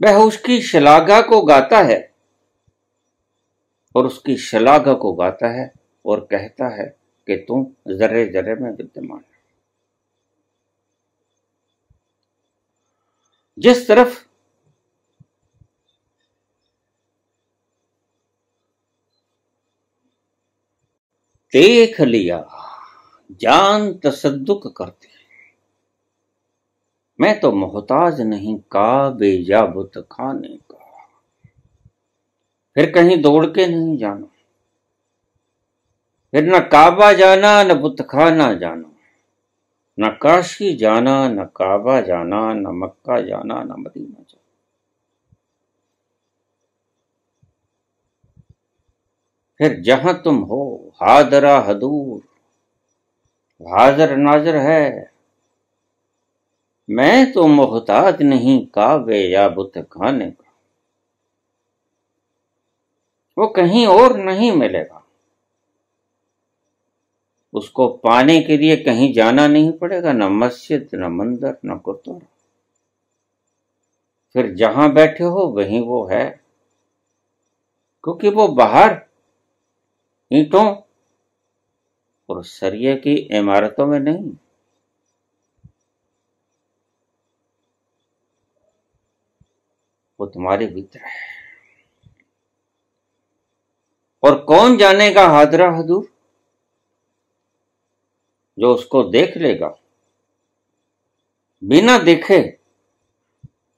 वह उसकी शलाघा को गाता है और उसकी शलाघा को गाता है और कहता है कि तुम जर्रे जर्रे में विद्यमान है जिस तरफ देख लिया जान तसदुक करते मैं तो मोहताज नहीं का बुत खाने का फिर कहीं दौड़ के नहीं जाना फिर न काबा जाना न बुतखाना जाना न काशी जाना न काबा जाना न मक्का जाना न मदीना फिर जहां तुम हो हादरा हदूर हाजर नाजर है मैं तो मोहताज नहीं काव्य या बुत खाने का वो कहीं और नहीं मिलेगा उसको पाने के लिए कहीं जाना नहीं पड़ेगा न मस्जिद न मंदिर न गुरुद्वारा फिर जहां बैठे हो वहीं वो है क्योंकि वो बाहर ईंटों और सरिया की इमारतों में नहीं वो तुम्हारे भीतर है और कौन जानेगा हादरा हदूर जो उसको देख लेगा बिना देखे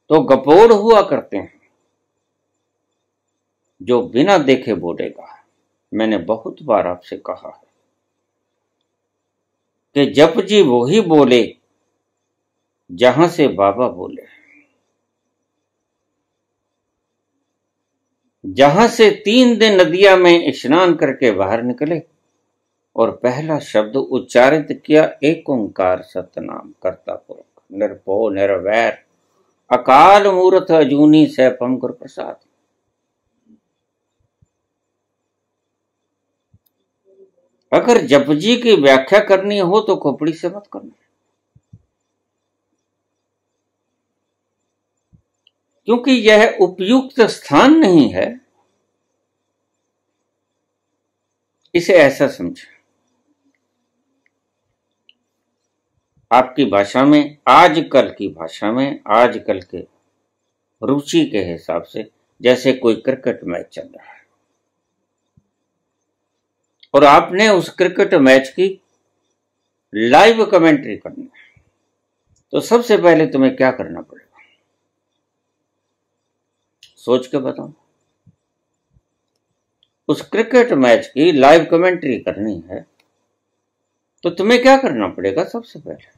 तो गपोर हुआ करते हैं जो बिना देखे बोलेगा मैंने बहुत बार आपसे कहा है कि जप जी वही बोले जहां से बाबा बोले जहां से तीन दिन नदिया में स्नान करके बाहर निकले और पहला शब्द उच्चारित किया एक ओंकार सतनाम करता पुरुष निरपो निरवैर अकाल मूर्त अजूनी सैपम पंकुर प्रसाद अगर जपजी की व्याख्या करनी हो तो खोपड़ी से मत करना क्योंकि यह उपयुक्त स्थान नहीं है इसे ऐसा समझे आपकी भाषा में आजकल की भाषा में आजकल के रुचि के हिसाब से जैसे कोई क्रिकेट मैच चल रहा है और आपने उस क्रिकेट मैच की लाइव कमेंट्री करनी है तो सबसे पहले तुम्हें क्या करना पड़ेगा सोच के बताओ उस क्रिकेट मैच की लाइव कमेंट्री करनी है तो तुम्हें क्या करना पड़ेगा सबसे पहले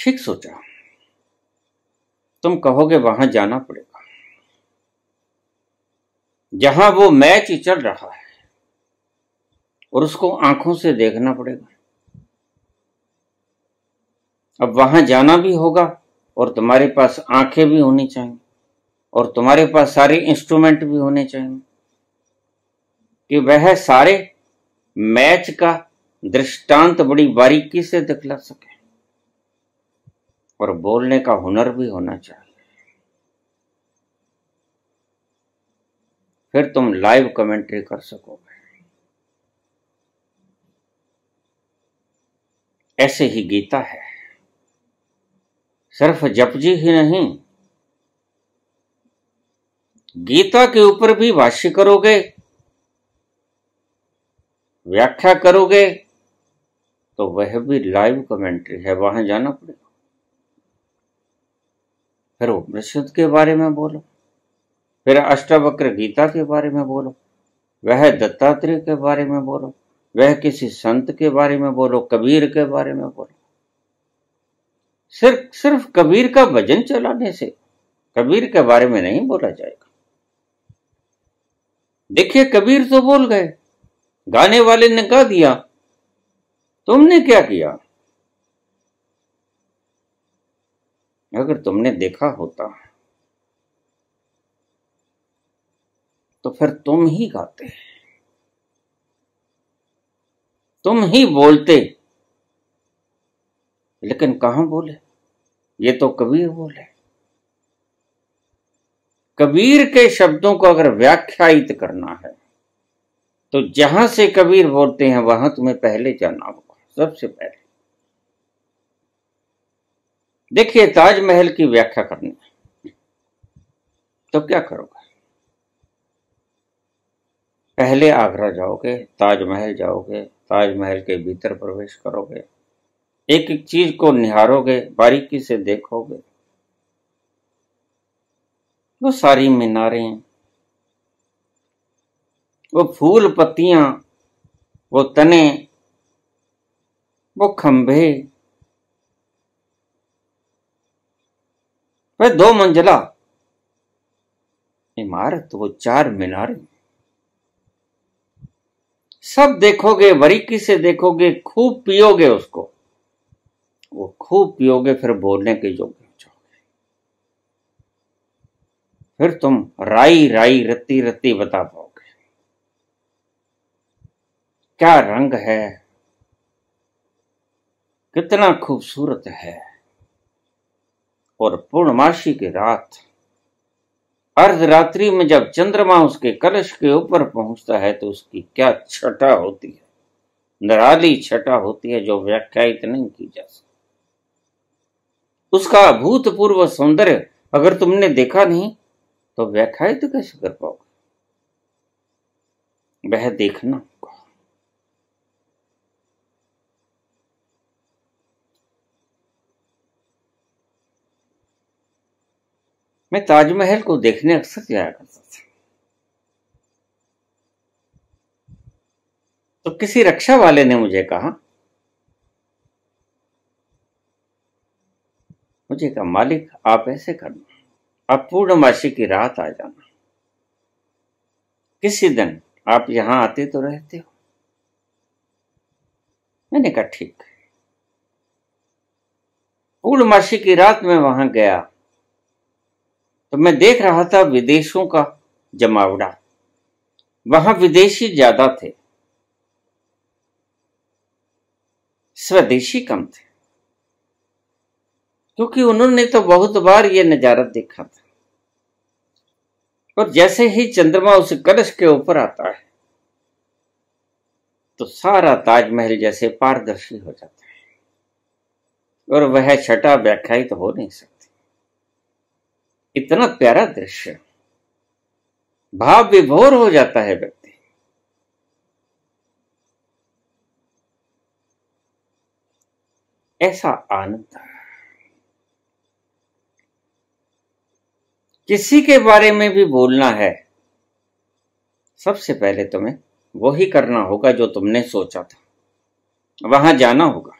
ठीक सोचा तुम कहोगे वहां जाना पड़ेगा जहां वो मैच चल रहा है और उसको आंखों से देखना पड़ेगा अब वहां जाना भी होगा और तुम्हारे पास आंखें भी होनी चाहिए और तुम्हारे पास सारे इंस्ट्रूमेंट भी होने चाहिए कि वह सारे मैच का दृष्टांत बड़ी बारीकी से दिखला सके और बोलने का हुनर भी होना चाहिए फिर तुम लाइव कमेंट्री कर सकोगे ऐसे ही गीता है सिर्फ जपजी ही नहीं गीता के ऊपर भी भाष्य करोगे व्याख्या करोगे तो वह भी लाइव कमेंट्री है वहां जाना पड़ेगा फिर उपनिषद के बारे में बोलो फिर अष्टावक्र गीता के बारे में बोलो वह दत्तात्रेय के बारे में बोलो वह किसी संत के बारे में बोलो कबीर के बारे में बोलो सिर्फ सिर्फ कबीर का भजन चलाने से कबीर के बारे में नहीं बोला जाएगा देखिए कबीर तो बोल गए गाने वाले ने गा दिया तुमने क्या किया अगर तुमने देखा होता है तो फिर तुम ही गाते तुम ही बोलते लेकिन कहां बोले ये तो कबीर बोले कबीर के शब्दों को अगर व्याख्यायित करना है तो जहां से कबीर बोलते हैं वहां तुम्हें पहले जाना होगा सबसे पहले देखिए ताजमहल की व्याख्या करनी तो क्या करोगे पहले आगरा जाओगे ताजमहल जाओगे ताजमहल के भीतर प्रवेश करोगे एक एक चीज को निहारोगे बारीकी से देखोगे वो सारी मीनारें वो फूल पत्तियां वो तने वो खंभे वह दो मंजिला इमारत वो चार मीनारें सब देखोगे बरीकी से देखोगे खूब पियोगे उसको वो खूब पियोगे फिर बोलने के योग्य हो जाओगे फिर तुम राई राई रत्ती रत्ती बता पाओगे क्या रंग है कितना खूबसूरत है और पूर्णमासी की रात अर्धरात्रि में जब चंद्रमा उसके कलश के ऊपर पहुंचता है तो उसकी क्या छटा होती है निराली छटा होती है जो व्याख्यात नहीं की जा सकती उसका अभूतपूर्व सौंदर्य अगर तुमने देखा नहीं तो व्याख्यात कैसे कर पाओगे वह देखना मैं ताजमहल को देखने अक्सर जाया करता था तो किसी रक्षा वाले ने मुझे कहा मुझे कहा मालिक आप ऐसे करना आप पूर्णमासी की रात आ जाना किसी दिन आप यहां आते तो रहते हो मैंने कहा ठीक पूर्णमासी की रात में वहां गया तो मैं देख रहा था विदेशों का जमावड़ा वहां विदेशी ज्यादा थे स्वदेशी कम थे क्योंकि उन्होंने तो बहुत बार यह नजारा देखा था और जैसे ही चंद्रमा उस कलश के ऊपर आता है तो सारा ताजमहल जैसे पारदर्शी हो जाता है और वह छटा व्याख्यात तो हो नहीं सकता इतना प्यारा दृश्य भाव विभोर हो जाता है व्यक्ति ऐसा आनंद किसी के बारे में भी बोलना है सबसे पहले तुम्हें वही करना होगा जो तुमने सोचा था वहां जाना होगा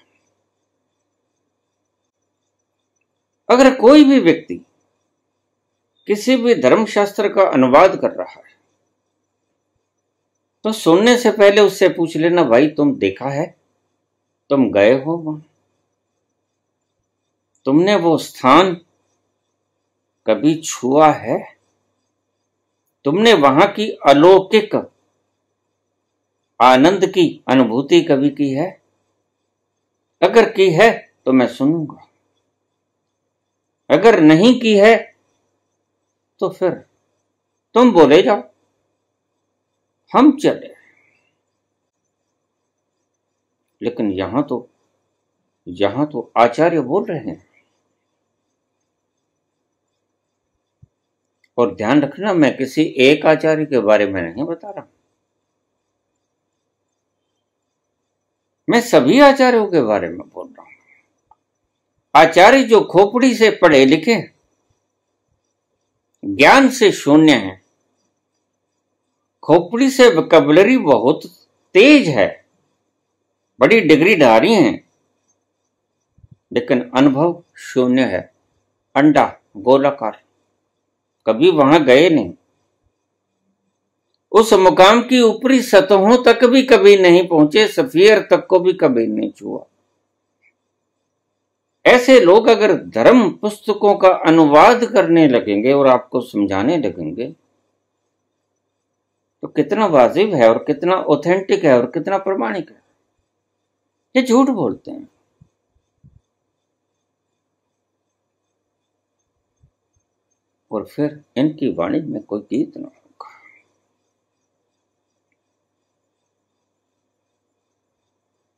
अगर कोई भी व्यक्ति किसी भी धर्मशास्त्र का अनुवाद कर रहा है तो सुनने से पहले उससे पूछ लेना भाई तुम देखा है तुम गए हो वहां तुमने वो स्थान कभी छुआ है तुमने वहां की अलौकिक आनंद की अनुभूति कभी की है अगर की है तो मैं सुनूंगा अगर नहीं की है तो फिर तुम बोले जाओ हम चले लेकिन यहां तो यहां तो आचार्य बोल रहे हैं और ध्यान रखना मैं किसी एक आचार्य के बारे में नहीं बता रहा मैं सभी आचार्यों के बारे में बोल रहा हूं आचार्य जो खोपड़ी से पढ़े लिखे ज्ञान से शून्य है खोपड़ी से वकबलरी बहुत तेज है बड़ी डिग्री धारी है लेकिन अनुभव शून्य है अंडा गोलाकार कभी वहां गए नहीं उस मुकाम की ऊपरी सतहों तक भी कभी नहीं पहुंचे सफियर तक को भी कभी नहीं छुआ ऐसे लोग अगर धर्म पुस्तकों का अनुवाद करने लगेंगे और आपको समझाने लगेंगे तो कितना वाजिब है और कितना ऑथेंटिक है और कितना प्रमाणिक है ये झूठ बोलते हैं और फिर इनकी वाणी में कोई गीत ना होगा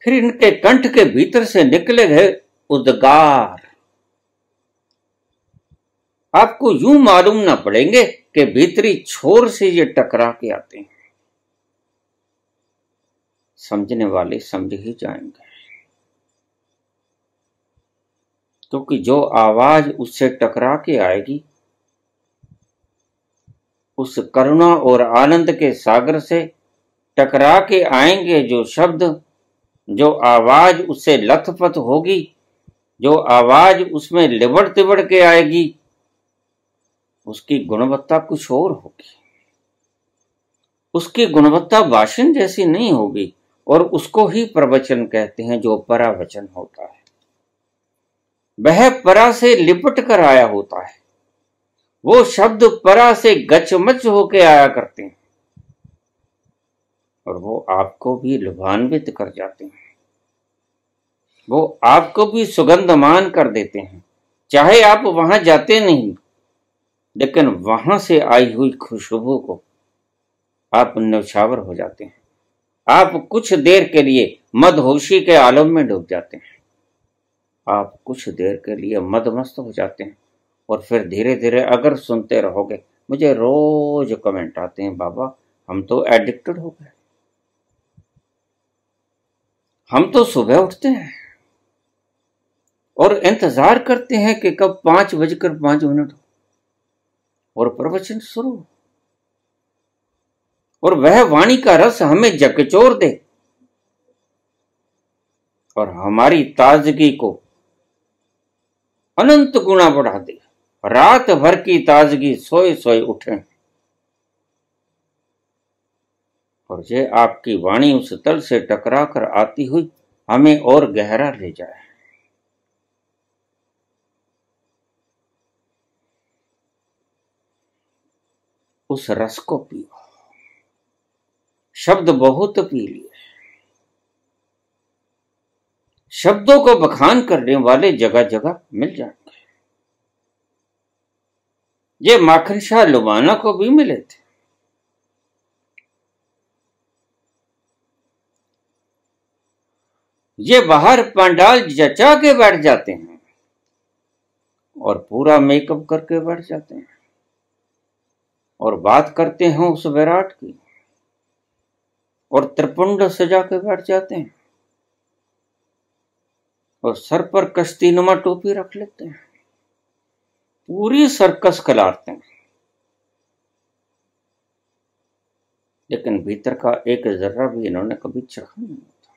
फिर इनके कंठ के भीतर से निकले गए उद्गार आपको यूं मालूम ना पड़ेंगे कि भीतरी छोर से ये टकरा के आते हैं समझने वाले समझ ही जाएंगे क्योंकि तो जो आवाज उससे टकरा के आएगी उस करुणा और आनंद के सागर से टकरा के आएंगे जो शब्द जो आवाज उससे लथपथ होगी जो आवाज उसमें लिबड़ तिबड़ के आएगी उसकी गुणवत्ता कुछ और होगी उसकी गुणवत्ता भाषण जैसी नहीं होगी और उसको ही प्रवचन कहते हैं जो परावचन होता है वह परा से लिपट कर आया होता है वो शब्द परा से गचमच होके आया करते हैं और वो आपको भी लुभान्वित कर जाते हैं वो आपको भी सुगंधमान कर देते हैं चाहे आप वहां जाते नहीं लेकिन वहां से आई हुई खुशबू को आप नौशावर हो जाते हैं आप कुछ देर के लिए मदहोशी के आलम में डूब जाते हैं आप कुछ देर के लिए मदमस्त हो जाते हैं और फिर धीरे धीरे अगर सुनते रहोगे मुझे रोज कमेंट आते हैं बाबा हम तो एडिक्टेड हो गए हम तो सुबह उठते हैं और इंतजार करते हैं कि कब पांच बजकर पांच मिनट और प्रवचन शुरू और वह वाणी का रस हमें जकचोर दे और हमारी ताजगी को अनंत गुणा बढ़ा दे रात भर की ताजगी सोए सोए उठे और ये आपकी वाणी उस तल से टकरा कर आती हुई हमें और गहरा ले जाए उस रस को पियो शब्द बहुत पी लिए शब्दों को बखान करने वाले जगह जगह मिल जाते हैं ये माखन शाह लुबाना को भी मिले थे ये बाहर पंडाल जचा के बैठ जाते हैं और पूरा मेकअप करके बैठ जाते हैं और बात करते हैं उस विराट की और त्रिपुंड सजा के बैठ जाते हैं और सर पर कश्ती नुमा टोपी रख लेते हैं पूरी सर्कस खिलाते हैं लेकिन भीतर का एक जर्रा भी इन्होंने कभी चखा नहीं होता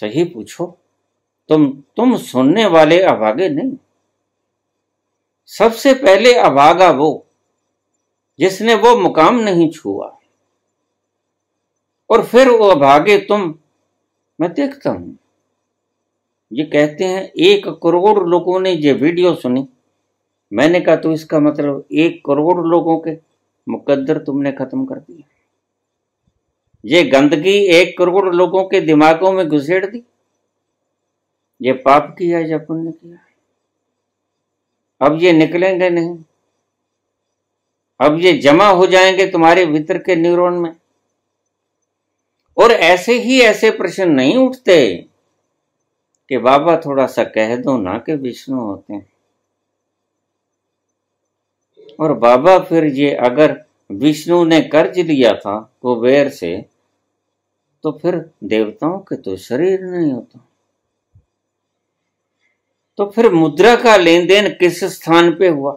सही पूछो तुम तुम सुनने वाले अभागे नहीं सबसे पहले अभागा वो जिसने वो मुकाम नहीं छुआ और फिर वो अभागे तुम मैं देखता हूं ये कहते हैं एक करोड़ लोगों ने ये वीडियो सुनी मैंने कहा तो इसका मतलब एक करोड़ लोगों के मुकद्दर तुमने खत्म कर दिया ये गंदगी एक करोड़ लोगों के दिमागों में घुसेड़ दी ये पाप किया या पुण्य किया अब ये निकलेंगे नहीं अब ये जमा हो जाएंगे तुम्हारे भीतर के न्यूरॉन में और ऐसे ही ऐसे प्रश्न नहीं उठते कि बाबा थोड़ा सा कह दो ना कि विष्णु होते हैं और बाबा फिर ये अगर विष्णु ने कर्ज लिया था कुबेर से तो फिर देवताओं के तो शरीर नहीं होता तो फिर मुद्रा का लेन देन किस स्थान पे हुआ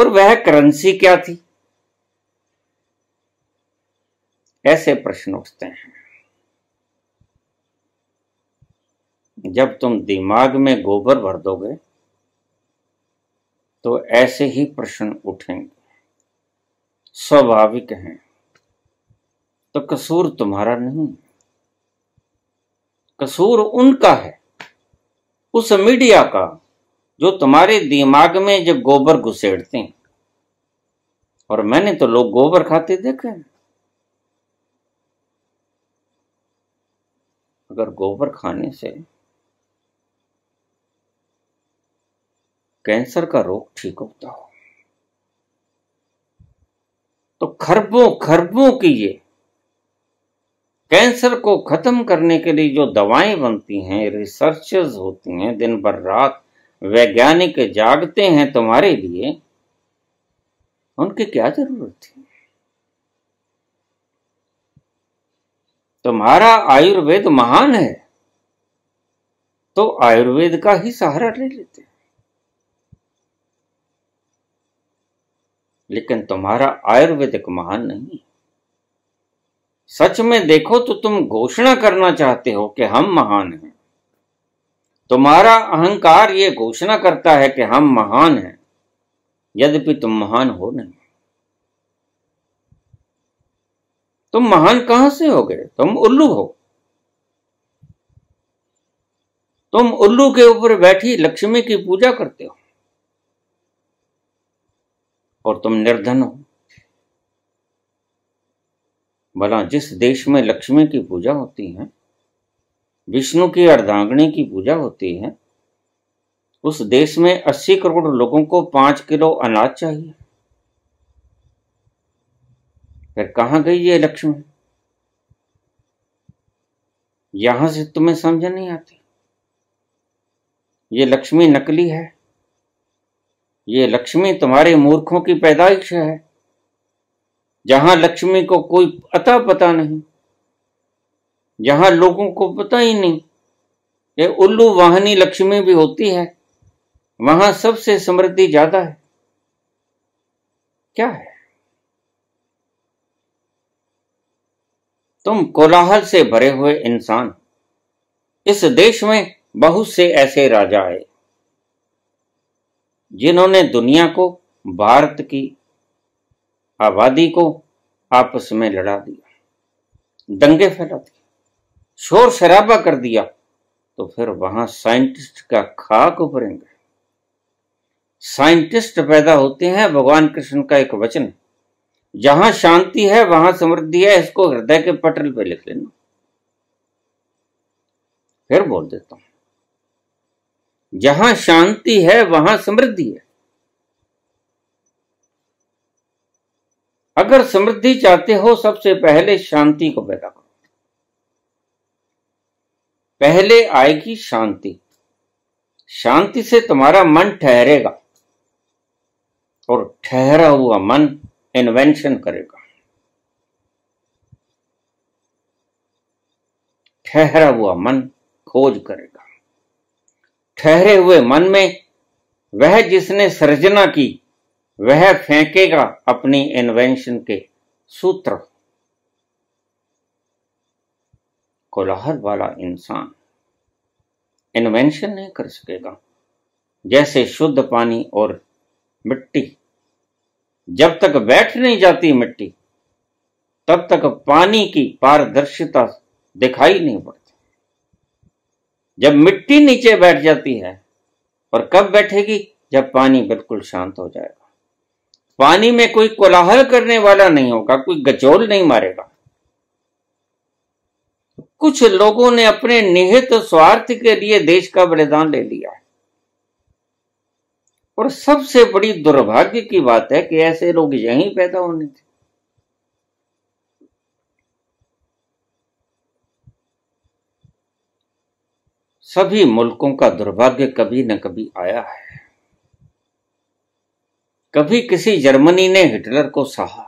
और वह करेंसी क्या थी ऐसे प्रश्न उठते हैं जब तुम दिमाग में गोबर भर दोगे तो ऐसे ही प्रश्न उठेंगे स्वाभाविक हैं तो कसूर तुम्हारा नहीं कसूर उनका है उस मीडिया का जो तुम्हारे दिमाग में जब गोबर घुसेड़ते हैं और मैंने तो लोग गोबर खाते देखे अगर गोबर खाने से कैंसर का रोग ठीक होता हो तो खरबों खरबों की ये कैंसर को खत्म करने के लिए जो दवाएं बनती हैं रिसर्चर्स होती हैं दिन भर रात वैज्ञानिक जागते हैं तुम्हारे लिए उनकी क्या जरूरत थी तुम्हारा आयुर्वेद महान है तो आयुर्वेद का ही सहारा ले लेते हैं लेकिन तुम्हारा आयुर्वेदिक महान नहीं है सच में देखो तो तुम घोषणा करना चाहते हो कि हम महान हैं तुम्हारा अहंकार ये घोषणा करता है कि हम महान हैं यद्यपि तुम महान हो नहीं तुम महान कहां से हो गए तुम उल्लू हो तुम उल्लू के ऊपर बैठी लक्ष्मी की पूजा करते हो और तुम निर्धन हो भला जिस देश में लक्ष्मी की पूजा होती है विष्णु की अर्धांगणी की पूजा होती है उस देश में अस्सी करोड़ लोगों को पांच किलो अनाज चाहिए फिर कहा गई ये लक्ष्मी यहां से तुम्हें समझ नहीं आती ये लक्ष्मी नकली है ये लक्ष्मी तुम्हारे मूर्खों की पैदाइश है जहां लक्ष्मी को कोई अता पता नहीं जहां लोगों को पता ही नहीं ये उल्लू वाहनी लक्ष्मी भी होती है वहां सबसे समृद्धि ज्यादा है क्या है तुम कोलाहल से भरे हुए इंसान इस देश में बहुत से ऐसे राजा आए जिन्होंने दुनिया को भारत की आबादी को आपस में लड़ा दिया दंगे फैला दिए शोर शराबा कर दिया तो फिर वहां साइंटिस्ट का खाक उभरेंगे साइंटिस्ट पैदा होते हैं भगवान कृष्ण का एक वचन जहां शांति है वहां समृद्धि है इसको हृदय के पटल पर लिख लेना फिर बोल देता हूं जहां शांति है वहां समृद्धि है अगर समृद्धि चाहते हो सबसे पहले शांति को पैदा करो पहले आएगी शांति शांति से तुम्हारा मन ठहरेगा और ठहरा हुआ मन इन्वेंशन करेगा ठहरा हुआ मन खोज करेगा ठहरे हुए मन में वह जिसने सृजना की वह फेंकेगा अपनी इन्वेंशन के सूत्र कोलाहल वाला इंसान इन्वेंशन नहीं कर सकेगा जैसे शुद्ध पानी और मिट्टी जब तक बैठ नहीं जाती मिट्टी तब तक पानी की पारदर्शिता दिखाई नहीं पड़ती जब मिट्टी नीचे बैठ जाती है और कब बैठेगी जब पानी बिल्कुल शांत हो जाएगा पानी में कोई कोलाहल करने वाला नहीं होगा कोई गचोल नहीं मारेगा कुछ लोगों ने अपने निहित स्वार्थ के लिए देश का बलिदान ले लिया है और सबसे बड़ी दुर्भाग्य की बात है कि ऐसे लोग यहीं पैदा होने थे सभी मुल्कों का दुर्भाग्य कभी न कभी आया है कभी किसी जर्मनी ने हिटलर को सहा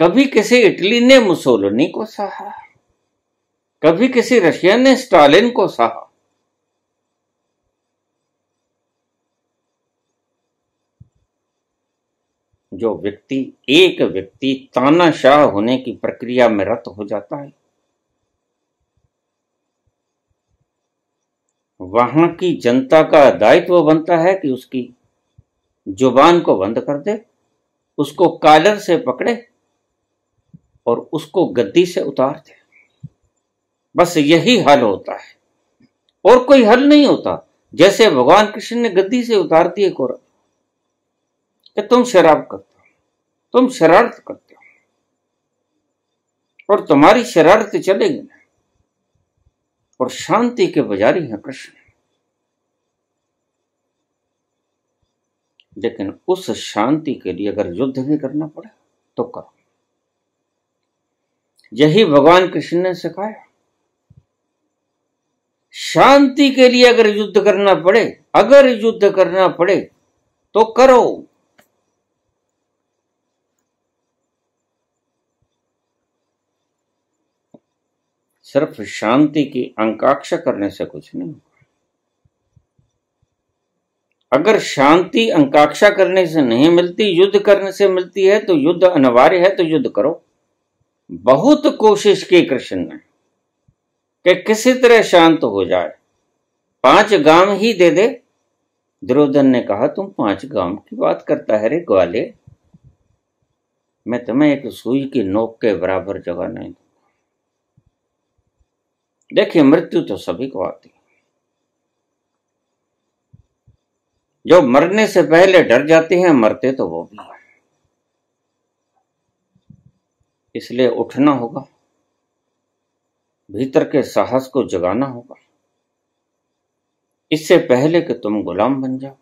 कभी किसी इटली ने मुसोलनी को सहा कभी किसी रशिया ने स्टालिन को सहा जो व्यक्ति एक व्यक्ति तानाशाह होने की प्रक्रिया में रत हो जाता है वहां की जनता का दायित्व बनता है कि उसकी जुबान को बंद कर दे उसको कालर से पकड़े और उसको गद्दी से उतार दे बस यही हल होता है और कोई हल नहीं होता जैसे भगवान कृष्ण ने गद्दी से उतार दिए को कि तुम शराब करते हो तुम शरारत करते हो और तुम्हारी शरारत चलेगी ना और शांति के पुजारी हैं कृष्ण लेकिन उस शांति के लिए अगर युद्ध नहीं करना पड़े तो करो यही भगवान कृष्ण ने सिखाया शांति के लिए अगर युद्ध करना पड़े अगर युद्ध करना पड़े तो करो सिर्फ शांति की अंकाक्षा करने से कुछ नहीं अगर शांति अंकाक्षा करने से नहीं मिलती युद्ध करने से मिलती है तो युद्ध अनिवार्य है तो युद्ध करो बहुत कोशिश की कृष्ण ने कि किसी तरह शांत हो जाए पांच गांव ही दे दे द्रोधन ने कहा तुम पांच गांव की बात करता है रे ग्वाले मैं तुम्हें एक सुई की नोक के बराबर जगह नहीं दू देखिए मृत्यु तो सभी को आती है जो मरने से पहले डर जाते हैं मरते तो वो भी इसलिए उठना होगा भीतर के साहस को जगाना होगा इससे पहले कि तुम गुलाम बन जाओ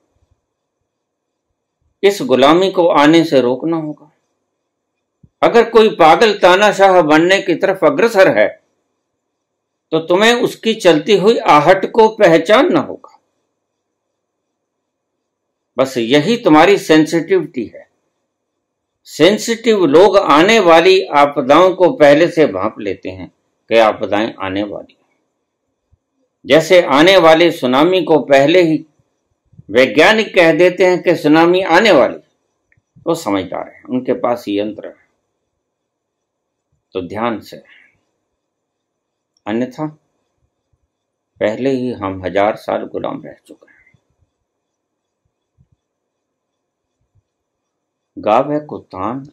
इस गुलामी को आने से रोकना होगा अगर कोई पागल तानाशाह बनने की तरफ अग्रसर है तो तुम्हें उसकी चलती हुई आहट को पहचानना होगा बस यही तुम्हारी सेंसिटिविटी है सेंसिटिव लोग आने वाली आपदाओं को पहले से भांप लेते हैं कि आपदाएं आने वाली हैं जैसे आने वाले सुनामी को पहले ही वैज्ञानिक कह देते हैं कि सुनामी आने वाली वो समझदार है उनके पास यंत्र है तो ध्यान से है अन्यथा पहले ही हम हजार साल गुलाम रह चुके हैं गाव है कोतान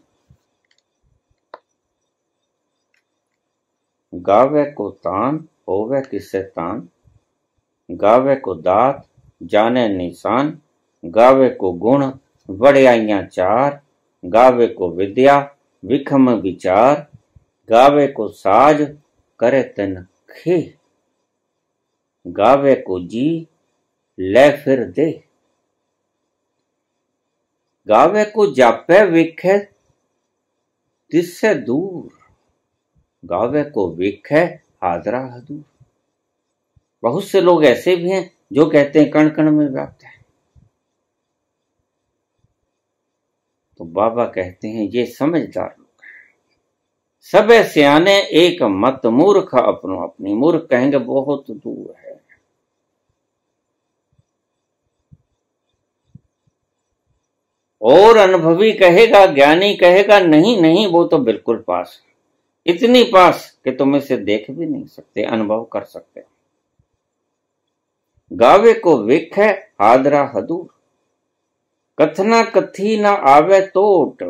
गावे को तान होवे किसे तान गावे को दात जाने निशान गावे को गुण बड़े चार गावे को विद्या विखम विचार गावे को साज करे तन खे गावे को जी ले फिर दे गावे को जापे विखे तिससे दूर गावे को विखे हाजरा हदूर बहुत से लोग ऐसे भी हैं जो कहते हैं कण कण में व्याप्त है तो बाबा कहते हैं ये समझदार सब सियाने एक मत मूर्ख अपनो अपनी मूर्ख कहेंगे बहुत दूर है और अनुभवी कहेगा ज्ञानी कहेगा नहीं नहीं वो तो बिल्कुल पास इतनी पास कि तुम इसे देख भी नहीं सकते अनुभव कर सकते गावे को विख है आदरा हदूर कथना कथी ना आवे तोट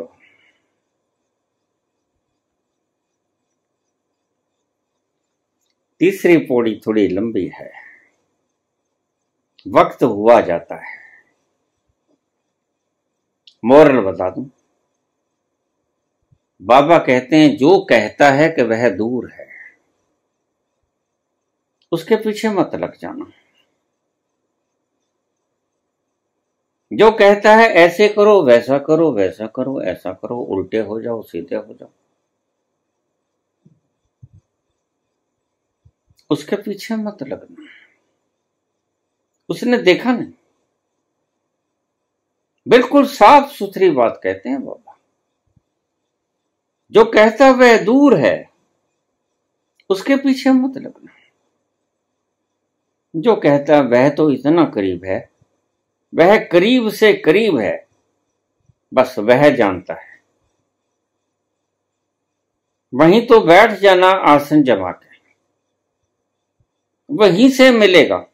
तीसरी पौड़ी थोड़ी लंबी है वक्त हुआ जाता है मोरल बता दू बाबा कहते हैं जो कहता है कि वह दूर है उसके पीछे मत लग जाना जो कहता है ऐसे करो वैसा करो वैसा करो ऐसा करो उल्टे हो जाओ सीधे हो जाओ उसके पीछे मत लगना उसने देखा नहीं बिल्कुल साफ सुथरी बात कहते हैं बाबा जो कहता वह दूर है उसके पीछे मत लगना जो कहता वह तो इतना करीब है वह करीब से करीब है बस वह जानता है वहीं तो बैठ जाना आसन जमा के वहीं से मिलेगा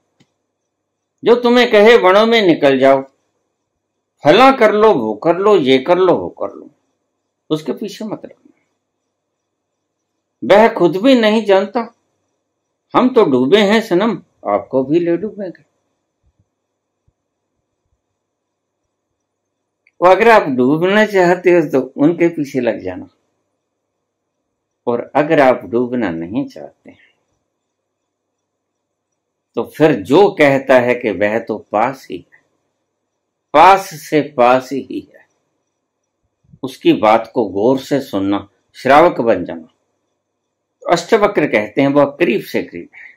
जो तुम्हें कहे वनों में निकल जाओ फला कर लो वो कर लो ये कर लो वो कर लो उसके पीछे मत लगना वह खुद भी नहीं जानता हम तो डूबे हैं सनम आपको भी ले डूबेंगे अगर आप डूबना चाहते हो तो उनके पीछे लग जाना और अगर आप डूबना नहीं चाहते हैं तो फिर जो कहता है कि वह तो पास ही है पास से पास ही है उसकी बात को गौर से सुनना श्रावक बन जाना तो अष्टवक्र कहते हैं वह करीब से करीब है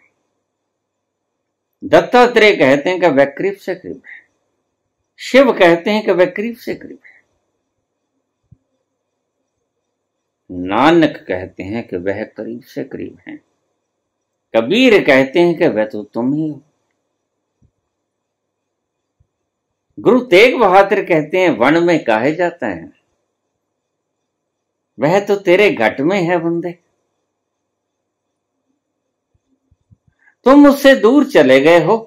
दत्तात्रेय कहते हैं कि वह करीब से करीब है शिव कहते हैं कि वह करीब से करीब है नानक कहते हैं कि वह करीब से करीब हैं कबीर कहते हैं कि वह तो तुम ही हो गुरु तेग बहादुर कहते हैं वन में कहे जाता है वह तो तेरे घट में है बंदे तुम उससे दूर चले गए हो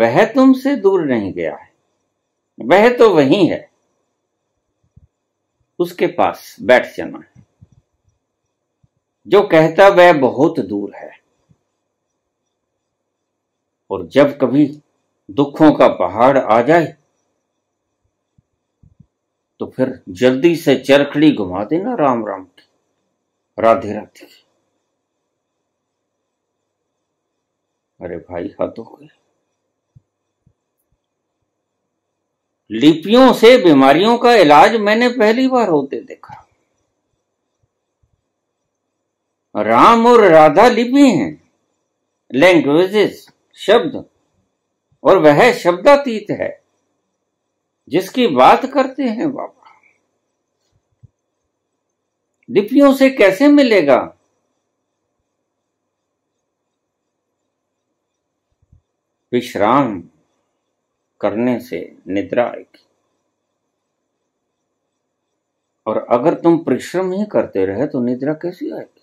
वह तुमसे दूर नहीं गया है वह तो वही है उसके पास बैठ जाना है जो कहता वह बहुत दूर है और जब कभी दुखों का पहाड़ आ जाए तो फिर जल्दी से चरखड़ी घुमा देना राम राम की राधे राधे की अरे भाई हाथ हो गए लिपियों से बीमारियों का इलाज मैंने पहली बार होते देखा राम और राधा लिपि हैं लैंग्वेजेस शब्द और वह शब्दातीत है जिसकी बात करते हैं बाबा लिपियों से कैसे मिलेगा विश्राम करने से निद्रा आएगी और अगर तुम परिश्रम ही करते रहे तो निद्रा कैसी आएगी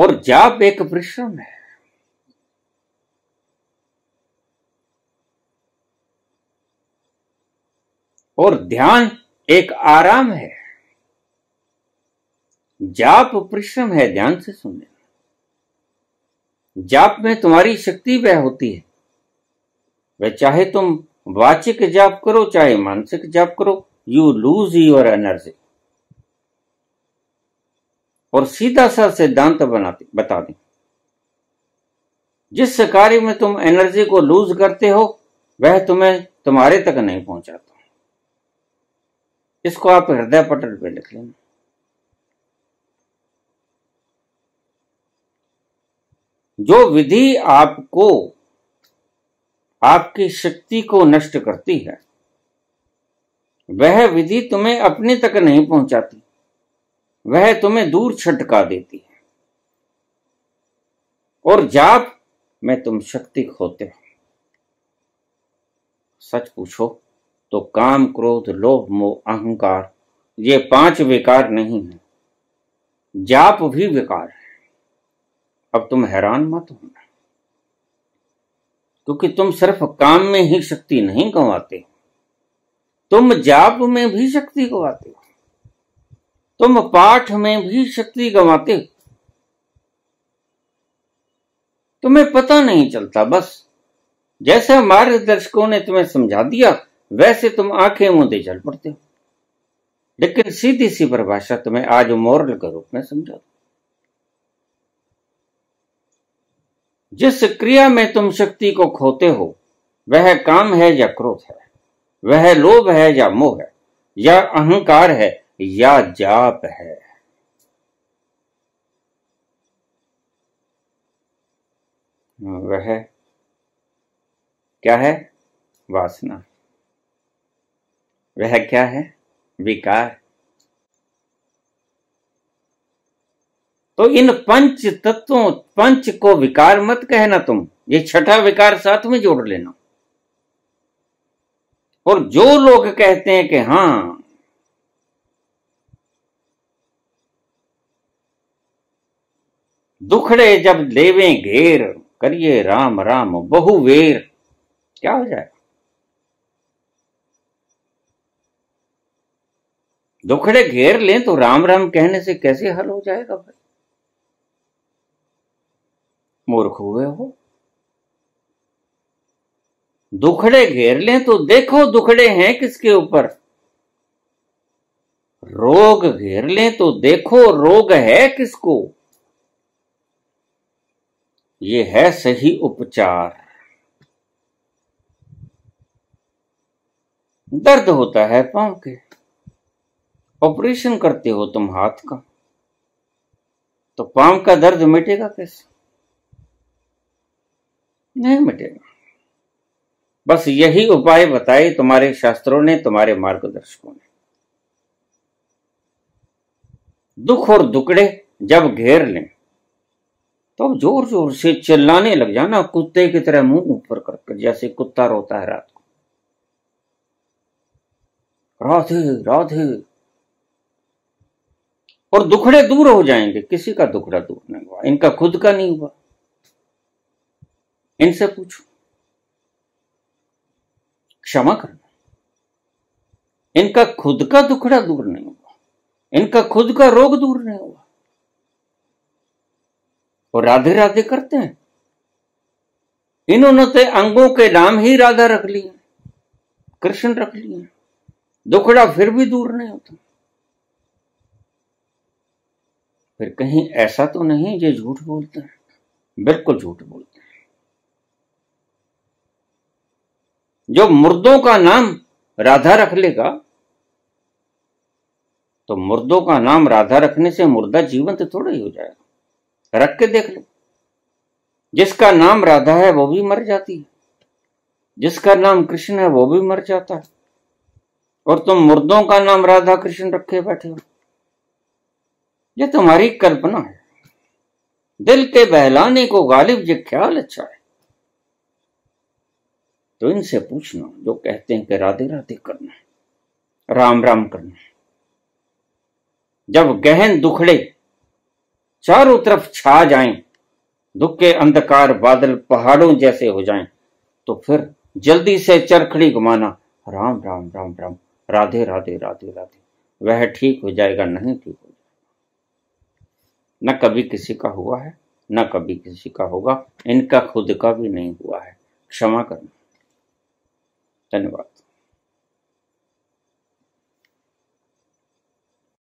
और जाप एक परिश्रम है और ध्यान एक आराम है जाप परिश्रम है ध्यान से सुनने जाप में तुम्हारी शक्ति वह होती है वह चाहे तुम वाचिक जाप करो चाहे मानसिक जाप करो यू लूज योर एनर्जी और सीधा सा सिद्धांत बनाते बता दें जिस कार्य में तुम एनर्जी को लूज करते हो वह तुम्हें तुम्हारे तक नहीं पहुंचाता इसको आप हृदय पटल पे लिख लेना जो विधि आपको आपकी शक्ति को नष्ट करती है वह विधि तुम्हें अपने तक नहीं पहुंचाती वह तुम्हें दूर छटका देती है और जाप में तुम शक्ति खोते हो सच पूछो तो काम क्रोध लोभ मोह अहंकार ये पांच विकार नहीं है जाप भी विकार है अब तुम हैरान मत होना क्योंकि तुम सिर्फ काम में ही शक्ति नहीं कमाते तुम जाप में भी शक्ति कमाते हो तुम पाठ में भी शक्ति गंवाते हो तुम्हें पता नहीं चलता बस जैसे मार्गदर्शकों ने तुम्हें समझा दिया वैसे तुम आंखें मुंदे चल पड़ते हो लेकिन सीधी सी परिभाषा तुम्हें आज मॉरल के रूप में समझा जिस क्रिया में तुम शक्ति को खोते हो वह काम है या क्रोध है वह लोभ है या मोह है या अहंकार है या जाप है वह क्या है वासना वह क्या है विकार तो इन पंच तत्वों पंच को विकार मत कहना तुम ये छठा विकार साथ में जोड़ लेना और जो लोग कहते हैं कि हां दुखड़े जब देवे घेर करिए राम राम बहु वेर क्या हो जाए दुखड़े घेर लें तो राम राम कहने से कैसे हल हो जाएगा भाई मूर्ख हुए हो दुखड़े घेर लें तो देखो दुखड़े हैं किसके ऊपर रोग घेर लें तो देखो रोग है किसको ये है सही उपचार दर्द होता है पांव के ऑपरेशन करते हो तुम हाथ का तो पांव का दर्द मिटेगा कैसे नहीं मिटेगा बस यही उपाय बताए तुम्हारे शास्त्रों ने तुम्हारे मार्गदर्शकों ने दुख और दुकड़े जब घेर लें तो जोर जोर से चिल्लाने लग जाना कुत्ते की तरह मुंह ऊपर करके जैसे कुत्ता रोता है रात को राधे राधे और दुखड़े दूर हो जाएंगे किसी का दुखड़ा दूर नहीं हुआ इनका खुद का नहीं हुआ इनसे पूछो क्षमा करना इनका खुद का दुखड़ा दूर नहीं हुआ इनका खुद का रोग दूर नहीं हुआ और राधे राधे करते हैं इन्होंने तो अंगों के नाम ही राधा रख लिए कृष्ण रख लिए दुखड़ा फिर भी दूर नहीं होता फिर कहीं ऐसा तो नहीं ये झूठ बोलते हैं बिल्कुल झूठ बोलते हैं जो मुर्दों का नाम राधा रख लेगा तो मुर्दों का नाम राधा रखने से मुर्दा जीवंत थोड़ा ही हो जाएगा रख के देख लो जिसका नाम राधा है वो भी मर जाती है जिसका नाम कृष्ण है वो भी मर जाता है और तुम मुर्दों का नाम राधा कृष्ण रखे बैठे हो ये तुम्हारी कल्पना है दिल के बहलाने को गालिब ये ख्याल अच्छा है तो इनसे पूछना जो कहते हैं कि राधे राधे करना है राम राम करना है जब गहन दुखड़े चारों तरफ छा जाएं, दुख के अंधकार बादल पहाड़ों जैसे हो जाएं, तो फिर जल्दी से चरखड़ी घुमाना राम राम राम राम राधे राधे राधे राधे वह ठीक हो जाएगा नहीं ठीक हो जाएगा न कभी किसी का हुआ है न कभी किसी का होगा इनका खुद का भी नहीं हुआ है क्षमा करना धन्यवाद